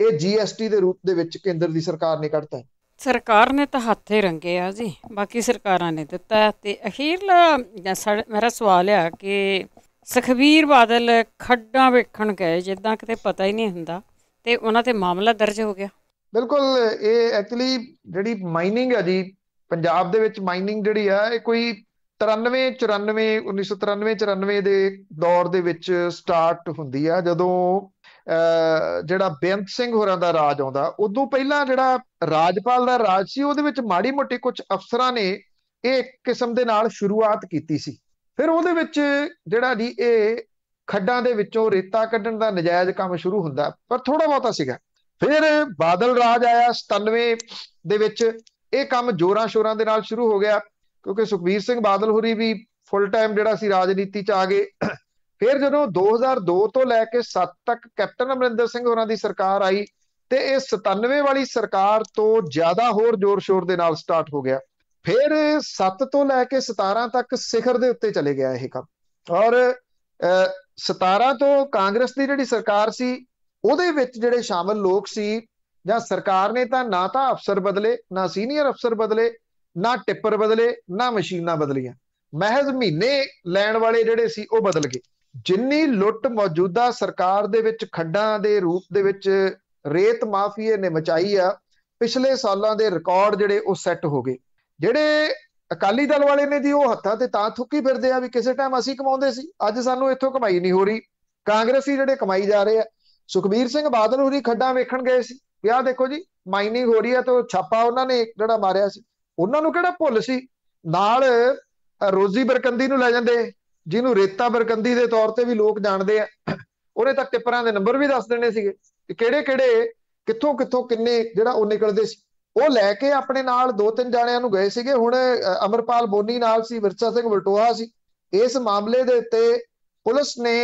ਇਹ ਜੀਐਸਟੀ ਦੇ ਰੂਪ ਦੇ ਵਿੱਚ ਕੇਂਦਰ ਦੀ ਸਰਕਾਰ ਨੇ ਕੱਢਤਾ ਸਰਕਾਰ ਨੇ ਤਾਂ ਹੱਥੇ ਰੰਗੇ ਆ ਜੀ ਬਾਕੀ ਸਰਕਾਰਾਂ ਨੇ ਦਿੱਤਾ ਤੇ ਅਖੀਰਲਾ ਮੇਰਾ ਸਵਾਲ ਆ ਕਿ ਸੁਖਵੀਰ ਬਾਦਲ ਖੱਡਾਂ ਵੇਖਣ ਗਏ ਜਿੱਦਾਂ ਕਿਤੇ ਪਤਾ ਹੀ ਨਹੀਂ ਹੁੰਦਾ ਤੇ ਉਹਨਾਂ ਤੇ ਮਾਮਲਾ ਦਰਜ ਹੋ ਗਿਆ ਬਿਲਕੁਲ ਇਹ ਐਕਚੁਅਲੀ ਜਿਹੜੀ ਮਾਈਨਿੰਗ ਹੈ ਜੀ ਪੰਜਾਬ ਦੇ ਵਿੱਚ ਮਾਈਨਿੰਗ ਜਿਹੜੀ ਆ ਇਹ ਕੋਈ 93 94 1993 94 ਦੇ ਦੌਰ ਦੇ ਵਿੱਚ ਸਟਾਰਟ ਹੁੰਦੀ ਆ ਜਦੋਂ ਜਿਹੜਾ ਬੇਅੰਤ ਸਿੰਘ ਹੋਰਾਂ ਦਾ ਰਾਜ ਆਉਂਦਾ ਉਦੋਂ ਪਹਿਲਾਂ ਜਿਹੜਾ ਰਾਜਪਾਲ ਦਾ ਰਾਜ ਸੀ ਉਹਦੇ ਵਿੱਚ ਮਾੜੀ ਮੋਟੀ ਕੁਝ ਅਫਸਰਾਂ ਨੇ ਇਹ ਕਿਸਮ ਦੇ ਨਾਲ ਸ਼ੁਰੂਆਤ ਕੀਤੀ ਸੀ ਫਿਰ ਉਹਦੇ ਵਿੱਚ ਜਿਹੜਾ ਜੀ ਇਹ ਖੱਡਾਂ ਦੇ ਵਿੱਚੋਂ ਰੇਤਾ ਕੱਢਣ ਦਾ ਨਜਾਇਜ਼ ਕੰਮ ਸ਼ੁਰੂ ਹੁੰਦਾ ਪਰ ਥੋੜਾ ਬਹੁਤਾ ਸੀਗਾ ਫਿਰ ਬਾਦਲ ਰਾਜ ਆਇਆ 97 ਦੇ ਵਿੱਚ ਇਹ ਕੰਮ ਜੋਰਾਂ ਸ਼ੋਰਾਂ ਦੇ ਨਾਲ ਸ਼ੁਰੂ ਹੋ ਗਿਆ ਕਿਉਂਕਿ ਸੁਖਵੀਰ ਸਿੰਘ ਬਾਦਲ ਹੋਰੀ ਵੀ ਫੁੱਲ ਟਾਈਮ ਜਿਹੜਾ ਸੀ ਰਾਜਨੀਤੀ 'ਚ ਆ ਗਏ ਫਿਰ ਜਦੋਂ 2002 ਤੋਂ ਲੈ ਕੇ 7 ਤੱਕ ਕੈਪਟਨ ਅਮਰਿੰਦਰ ਸਿੰਘ ਹੋਰਾਂ ਦੀ ਸਰਕਾਰ ਆਈ ਤੇ ਇਹ 97 ਵਾਲੀ ਸਰਕਾਰ ਤੋਂ ਜ਼ਿਆਦਾ ਹੋਰ ਜ਼ੋਰ ਸ਼ੋਰ ਦੇ ਨਾਲ ਸਟਾਰਟ ਹੋ ਗਿਆ ਫਿਰ 7 ਤੋਂ ਲੈ ਕੇ 17 ਤੱਕ ਸਿਖਰ ਦੇ ਉੱਤੇ ਚਲੇ ਗਿਆ ਇਹ ਕੰਮ ਔਰ 17 ਤੋਂ ਕਾਂਗਰਸ ਦੀ ਜਿਹੜੀ ਸਰਕਾਰ ਸੀ ਉਹਦੇ ਵਿੱਚ ਜਿਹੜੇ ਸ਼ਾਮਲ ਲੋਕ ਸੀ ਜਾਂ ਸਰਕਾਰ ਨੇ ਤਾਂ ਨਾ ਤਾਂ ਅਫਸਰ ਬਦਲੇ ਨਾ ਸੀਨੀਅਰ ਅਫਸਰ ਬਦਲੇ ਨਾ ਟਿੱਪਰ ਬਦਲੇ ਨਾ ਮਸ਼ੀਨਾਂ ਬਦਲੀਆਂ ਮਹਿਜ਼ ਮਹੀਨੇ ਲੈਣ ਵਾਲੇ ਜਿਹੜੇ ਸੀ ਉਹ ਬਦਲ ਗਏ ਜਿੰਨੀ ਲੁੱਟ ਮੌਜੂਦਾ ਸਰਕਾਰ ਦੇ ਵਿੱਚ ਖੱਡਾਂ ਦੇ ਰੂਪ ਦੇ ਵਿੱਚ ਰੇਤ ਮਾਫੀਏ ਨੇ ਮਚਾਈ ਆ ਪਿਛਲੇ ਸਾਲਾਂ ਦੇ ਰਿਕਾਰਡ ਜਿਹੜੇ ਉਹ ਸੈੱਟ ਹੋ ਗਏ ਜਿਹੜੇ ਅਕਾਲੀ ਦਲ ਵਾਲੇ ਨੇ ਦੀ ਉਹ ਹੱਥਾਂ ਤੇ ਤਾਂ ਥੁੱਕੀ ਫਿਰਦੇ ਆ ਵੀ ਕਿਸੇ ਟਾਈਮ ਅਸੀਂ ਕਮਾਉਂਦੇ ਸੀ ਅੱਜ ਸਾਨੂੰ ਇੱਥੋਂ ਕਮਾਈ ਨਹੀਂ ਹੋ ਰਹੀ ਕਾਂਗਰਸੀ ਜਿਹੜੇ ਕਮਾਈ ਜਾ ਰਹੇ ਆ ਸੁਖਬੀਰ ਸਿੰਘ ਬਾਦਲ ਹੋਰੀ ਖੱਡਾਂ ਵੇਖਣ ਗਏ ਸੀ ਵੀ ਆ ਦੇਖੋ ਜੀ ਮਾਈਨਿੰਗ ਹੋ ਰਹੀ ਆ ਤੇ ਛਾਪਾ ਉਹਨਾਂ ਨੇ ਜਿਹੜਾ ਮਾਰਿਆ ਸੀ ਉਹਨਾਂ ਨੂੰ ਕਿਹੜਾ ਭੁੱਲ ਸੀ ਨਾਲ ਰੋਜ਼ੀ ਬਰਕੰਦੀ ਨੂੰ ਲੈ ਜਾਂਦੇ ਜਿਹਨੂੰ ਰੇਤਾ ਬਰਕੰਦੀ ਦੇ ਤੌਰ ਤੇ ਵੀ ਲੋਕ ਜਾਣਦੇ ਆ ਉਹਨੇ ਤਾਂ ਟਿੱਪਰਾਂ ਦੇ ਨੰਬਰ ਵੀ ਦੱਸ ਦੇਣੇ ਸੀਗੇ ਕਿ ਕਿਹੜੇ ਕਿਹੜੇ ਕਿੱਥੋਂ ਕਿੱਥੋਂ ਕਿੰਨੇ ਜਿਹੜਾ ਉਹ ਨਿਕਲਦੇ ਸੀ ਉਹ ਲੈ ਕੇ ਆਪਣੇ ਨਾਲ ਦੋ ਤਿੰਨ ਜਾਣਿਆਂ ਨੂੰ ਗਏ ਸੀਗੇ ਹੁਣ ਅਮਰਪਾਲ ਬੋਨੀ ਨਾਲ ਸੀ ਵਿਰਚਾ ਸਿੰਘ ਵਲਟੋਹਾ ਸੀ ਇਸ ਮਾਮਲੇ ਦੇ ਉੱਤੇ ਪੁਲਿਸ ਨੇ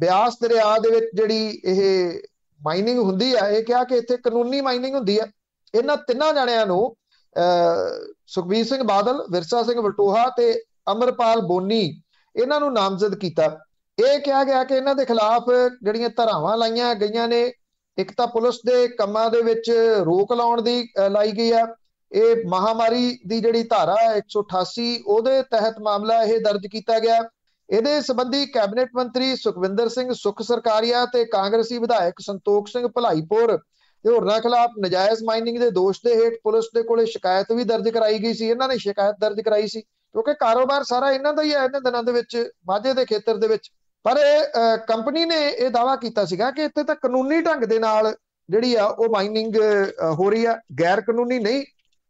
ਬਿਆਸ ਦਰਿਆ ਦੇ ਵਿੱਚ ਜਿਹੜੀ ਇਹ ਮਾਈਨਿੰਗ ਹੁੰਦੀ ਆ ਇਹ ਕਿਹਾ ਕਿ ਇੱਥੇ ਕਾਨੂੰਨੀ ਮਾਈਨਿੰਗ ਹੁੰਦੀ ਆ ਇਹਨਾਂ ਤਿੰਨਾਂ ਜਾਣਿਆਂ ਨੂੰ ਸੁਖਬੀਰ ਸਿੰਘ ਬਾਦਲ ਵਿਰਸਾ ਸਿੰਘ ਵਟੋਹਾ ਤੇ ਅਮਰਪਾਲ ਬੋਨੀ ਇਹਨਾਂ ਨੂੰ ਨਾਮਜ਼ਦ ਕੀਤਾ ਇਹ ਕਿਹਾ ਗਿਆ ਕਿ ਇਹਨਾਂ ਦੇ ਖਿਲਾਫ ਜਿਹੜੀਆਂ ਧਰਾਵਾਂ ਲਾਈਆਂ ਗਈਆਂ ਨੇ ਇੱਕ ਤਾਂ ਪੁਲਿਸ ਦੇ ਕੰਮਾਂ ਦੇ ਵਿੱਚ ਰੋਕ ਲਾਉਣ ਦੀ ਲਾਈ ਗਈ ਆ ਇਹ ਮਹਾਮਾਰੀ ਦੀ ਜਿਹੜੀ ਧਾਰਾ 188 ਉਹਦੇ ਤਹਿਤ ਮਾਮਲਾ ਇਹ ਦਰਜ ਕੀਤਾ ਗਿਆ ਇਹਦੇ ਸੰਬੰਧੀ ਕੈਬਨਿਟ ਮੰਤਰੀ ਸੁਖਵਿੰਦਰ ਸਿੰਘ ਸੁਖ ਸਰਕਾਰੀਆ ਤੇ ਕਾਂਗਰਸੀ ਵਿਧਾਇਕ ਸੰਤੋਖ ਸਿੰਘ ਭਲਾਈਪੁਰ ਤੇ ਹੋਰਨਾਂ ਖਿਲਾਫ ਨਜਾਇਜ਼ ਮਾਈਨਿੰਗ ਦੇ ਦੋਸ਼ ਦੇ ਹੇਠ ਪੁਲਿਸ ਦੇ ਕੋਲੇ ਸ਼ਿਕਾਇਤ ਵੀ ਦਰਜ ਕਰਾਈ ਗਈ ਸੀ ਇਹਨਾਂ ਨੇ ਸ਼ਿਕਾਇਤ ਦਰਜ ਕਰਾਈ ਸੀ ਕਿਉਂਕਿ ਕਾਰੋਬਾਰ ਸਾਰਾ ਇਹਨਾਂ ਦਾ ਹੀ ਹੈ ਇਹਨਾਂ ਦਿਨਾਂ ਦੇ ਵਿੱਚ ਮਾਝੇ ਦੇ ਖੇਤਰ ਦੇ ਵਿੱਚ ਪਰ ਇਹ ਕੰਪਨੀ ਨੇ ਇਹ ਦਾਵਾ ਕੀਤਾ ਸੀਗਾ ਕਿ ਇੱਥੇ ਤਾਂ ਕਾਨੂੰਨੀ ਢੰਗ ਦੇ ਨਾਲ ਜਿਹੜੀ ਆ ਉਹ ਮਾਈਨਿੰਗ ਹੋ ਰਹੀ ਆ ਗੈਰ ਕਾਨੂੰਨੀ ਨਹੀਂ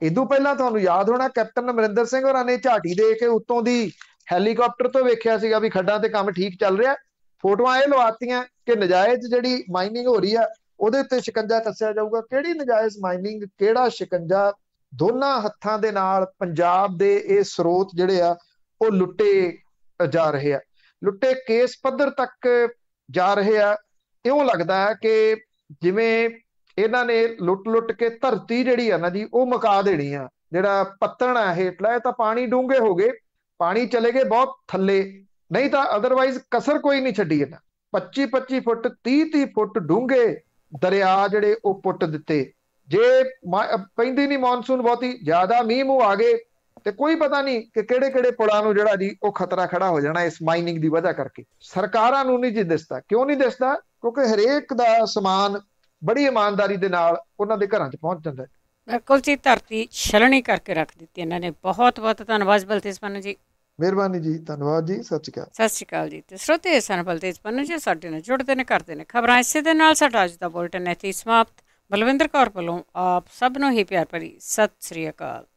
ਇਦੋਂ ਪਹਿਲਾਂ ਤੁਹਾਨੂੰ ਯਾਦ ਹੋਣਾ ਕੈਪਟਨ ਅਮਰਿੰਦਰ ਸਿੰਘ ਹੋਰਾਂ ਨੇ ਝਾਟੀ ਦੇ ਕੇ ਉੱਤੋਂ ਦੀ ਹੈਲੀਕਾਪਟਰ ਤੋਂ ਵੇਖਿਆ ਸੀਗਾ ਵੀ ਖੱਡਾਂ ਤੇ ਕੰਮ ਠੀਕ ਚੱਲ ਰਿਹਾ ਫੋਟੋਆਂ ਇਹ ਲਵਾਤੀਆਂ ਕਿ ਨਜਾਇਜ਼ ਜਿਹੜੀ ਮਾਈਨਿੰਗ ਹੋ ਰਹੀ ਆ ਉਹਦੇ ਤੇ ਸ਼ਿਕੰਜਾ ਕੱਸਿਆ ਜਾਊਗਾ ਕਿਹੜੀ ਨਜਾਇਜ਼ ਮਾਈਨਿੰਗ ਕਿਹੜਾ ਸ਼ਿਕੰਜਾ ਦੋਨਾਂ ਹੱਥਾਂ ਦੇ ਨਾਲ ਪੰਜਾਬ ਦੇ ਇਹ ਸਰੋਤ ਜਿਹੜੇ ਆ ਉਹ ਲੁੱਟੇ ਜਾ ਰਹੇ ਆ ਲੁੱਟੇ ਕੇਸ ਪੱਧਰ ਤੱਕ ਜਾ ਰਹੇ ਆ ਇਉਂ ਲੱਗਦਾ ਹੈ ਕਿ ਜਿਵੇਂ ਇਹਨਾਂ ਨੇ ਲੁੱਟ-ਲੁੱਟ ਕੇ ਧਰਤੀ ਜਿਹੜੀ ਆ ਨਾ ਜੀ ਉਹ ਮਕਾ ਦੇਣੀ ਆ ਜਿਹੜਾ ਪੱਤਣ ਆ ਹੇਠਲਾ ਇਹ ਤਾਂ ਪਾਣੀ ਡੂੰਘੇ ਹੋ ਗਏ ਪਾਣੀ ਚਲੇ ਗਏ ਬਹੁਤ ਥੱਲੇ ਨਹੀਂ ਤਾਂ ਅਦਰਵਾਈਜ਼ ਕਸਰ ਕੋਈ ਨਹੀਂ ਛੱਡੀ ਇਹਨਾਂ 25 25 ਫੁੱਟ 30 30 ਫੁੱਟ ਡੂੰਘੇ ਦਰਿਆ ਜਿਹੜੇ ਉਹ ਪੁੱਟ ਦਿੱਤੇ ਜੇ ਪੈਂਦੀ ਨਹੀਂ ਮੌਨਸੂਨ ਬਹੁਤੀ ਜ਼ਿਆਦਾ ਮੀਂਹ ਮੂ ਆ ਗਏ ਤੇ ਕੋਈ ਪਤਾ ਨਹੀਂ ਕਿ ਕਿਹੜੇ ਕਿਹੜੇ ਪੁਲਾਂ ਨੂੰ ਜਿਹੜਾ ਜੀ ਉਹ ਖਤਰਾ ਖੜਾ ਹੋ ਜਾਣਾ ਇਸ ਮਾਈਨਿੰਗ ਦੀ ਵਜ੍ਹਾ ਕਰਕੇ ਸਰਕਾਰਾਂ ਨੂੰ ਨਹੀਂ ਜੀ ਦਿਸਦਾ ਕਿਉਂ ਨਹੀਂ ਦਿਸਦਾ ਕਿਉਂਕਿ ਹਰੇਕ ਦਾ ਸਮਾਨ ਬੜੀ ਇਮਾਨਦਾਰੀ ਦੇ ਨਾਲ ਉਹਨਾਂ ਦੇ ਘਰਾਂ 'ਚ ਪਹੁੰਚ ਜਾਂਦਾ ਹੈ ਬਿਲਕੁਲ ਜੀ ਧਰਤੀ ਛਲਣੀ ਕਰਕੇ ਰੱਖ ਦਿੱਤੀ ਇਹਨਾਂ ਨੇ ਬਹੁਤ ਬਹੁਤ ਧੰਨਵਾਦ ਬਲਤੇਜ ਜੀ ਮਿਹਰਬਾਨੀ ਜੀ ਧੰਨਵਾਦ ਜੀ ਸਤਿ ਸ਼੍ਰੀ ਅਕਾਲ ਸਤਿ ਸ਼੍ਰੀ ਅਕਾਲ ਜੀ ਤੇ ਸਰੋਤੇ ਸਨ ਬਲਤੇਜ ਪੰਨੂ ਜੀ ਸਾਡੇ ਨਾਲ ਜੁੜਦੇ ਨੇ ਕਰਦੇ ਨੇ ਖਬਰਾਂ ਇਸੇ ਦੇ ਨਾਲ ਸਾਡਾ ਅੱਜ ਦਾ ਬੁਲਟਨ ਇੱਥੇ ਸਮਾਪਤ ਬਲਵਿੰਦਰ ਕੌਰ ਵੱਲੋਂ ਆਪ ਸਭ ਨੂੰ ਹੀ ਪਿਆਰ ਭਰੀ ਸਤਿ ਸ਼੍ਰੀ ਅਕਾਲ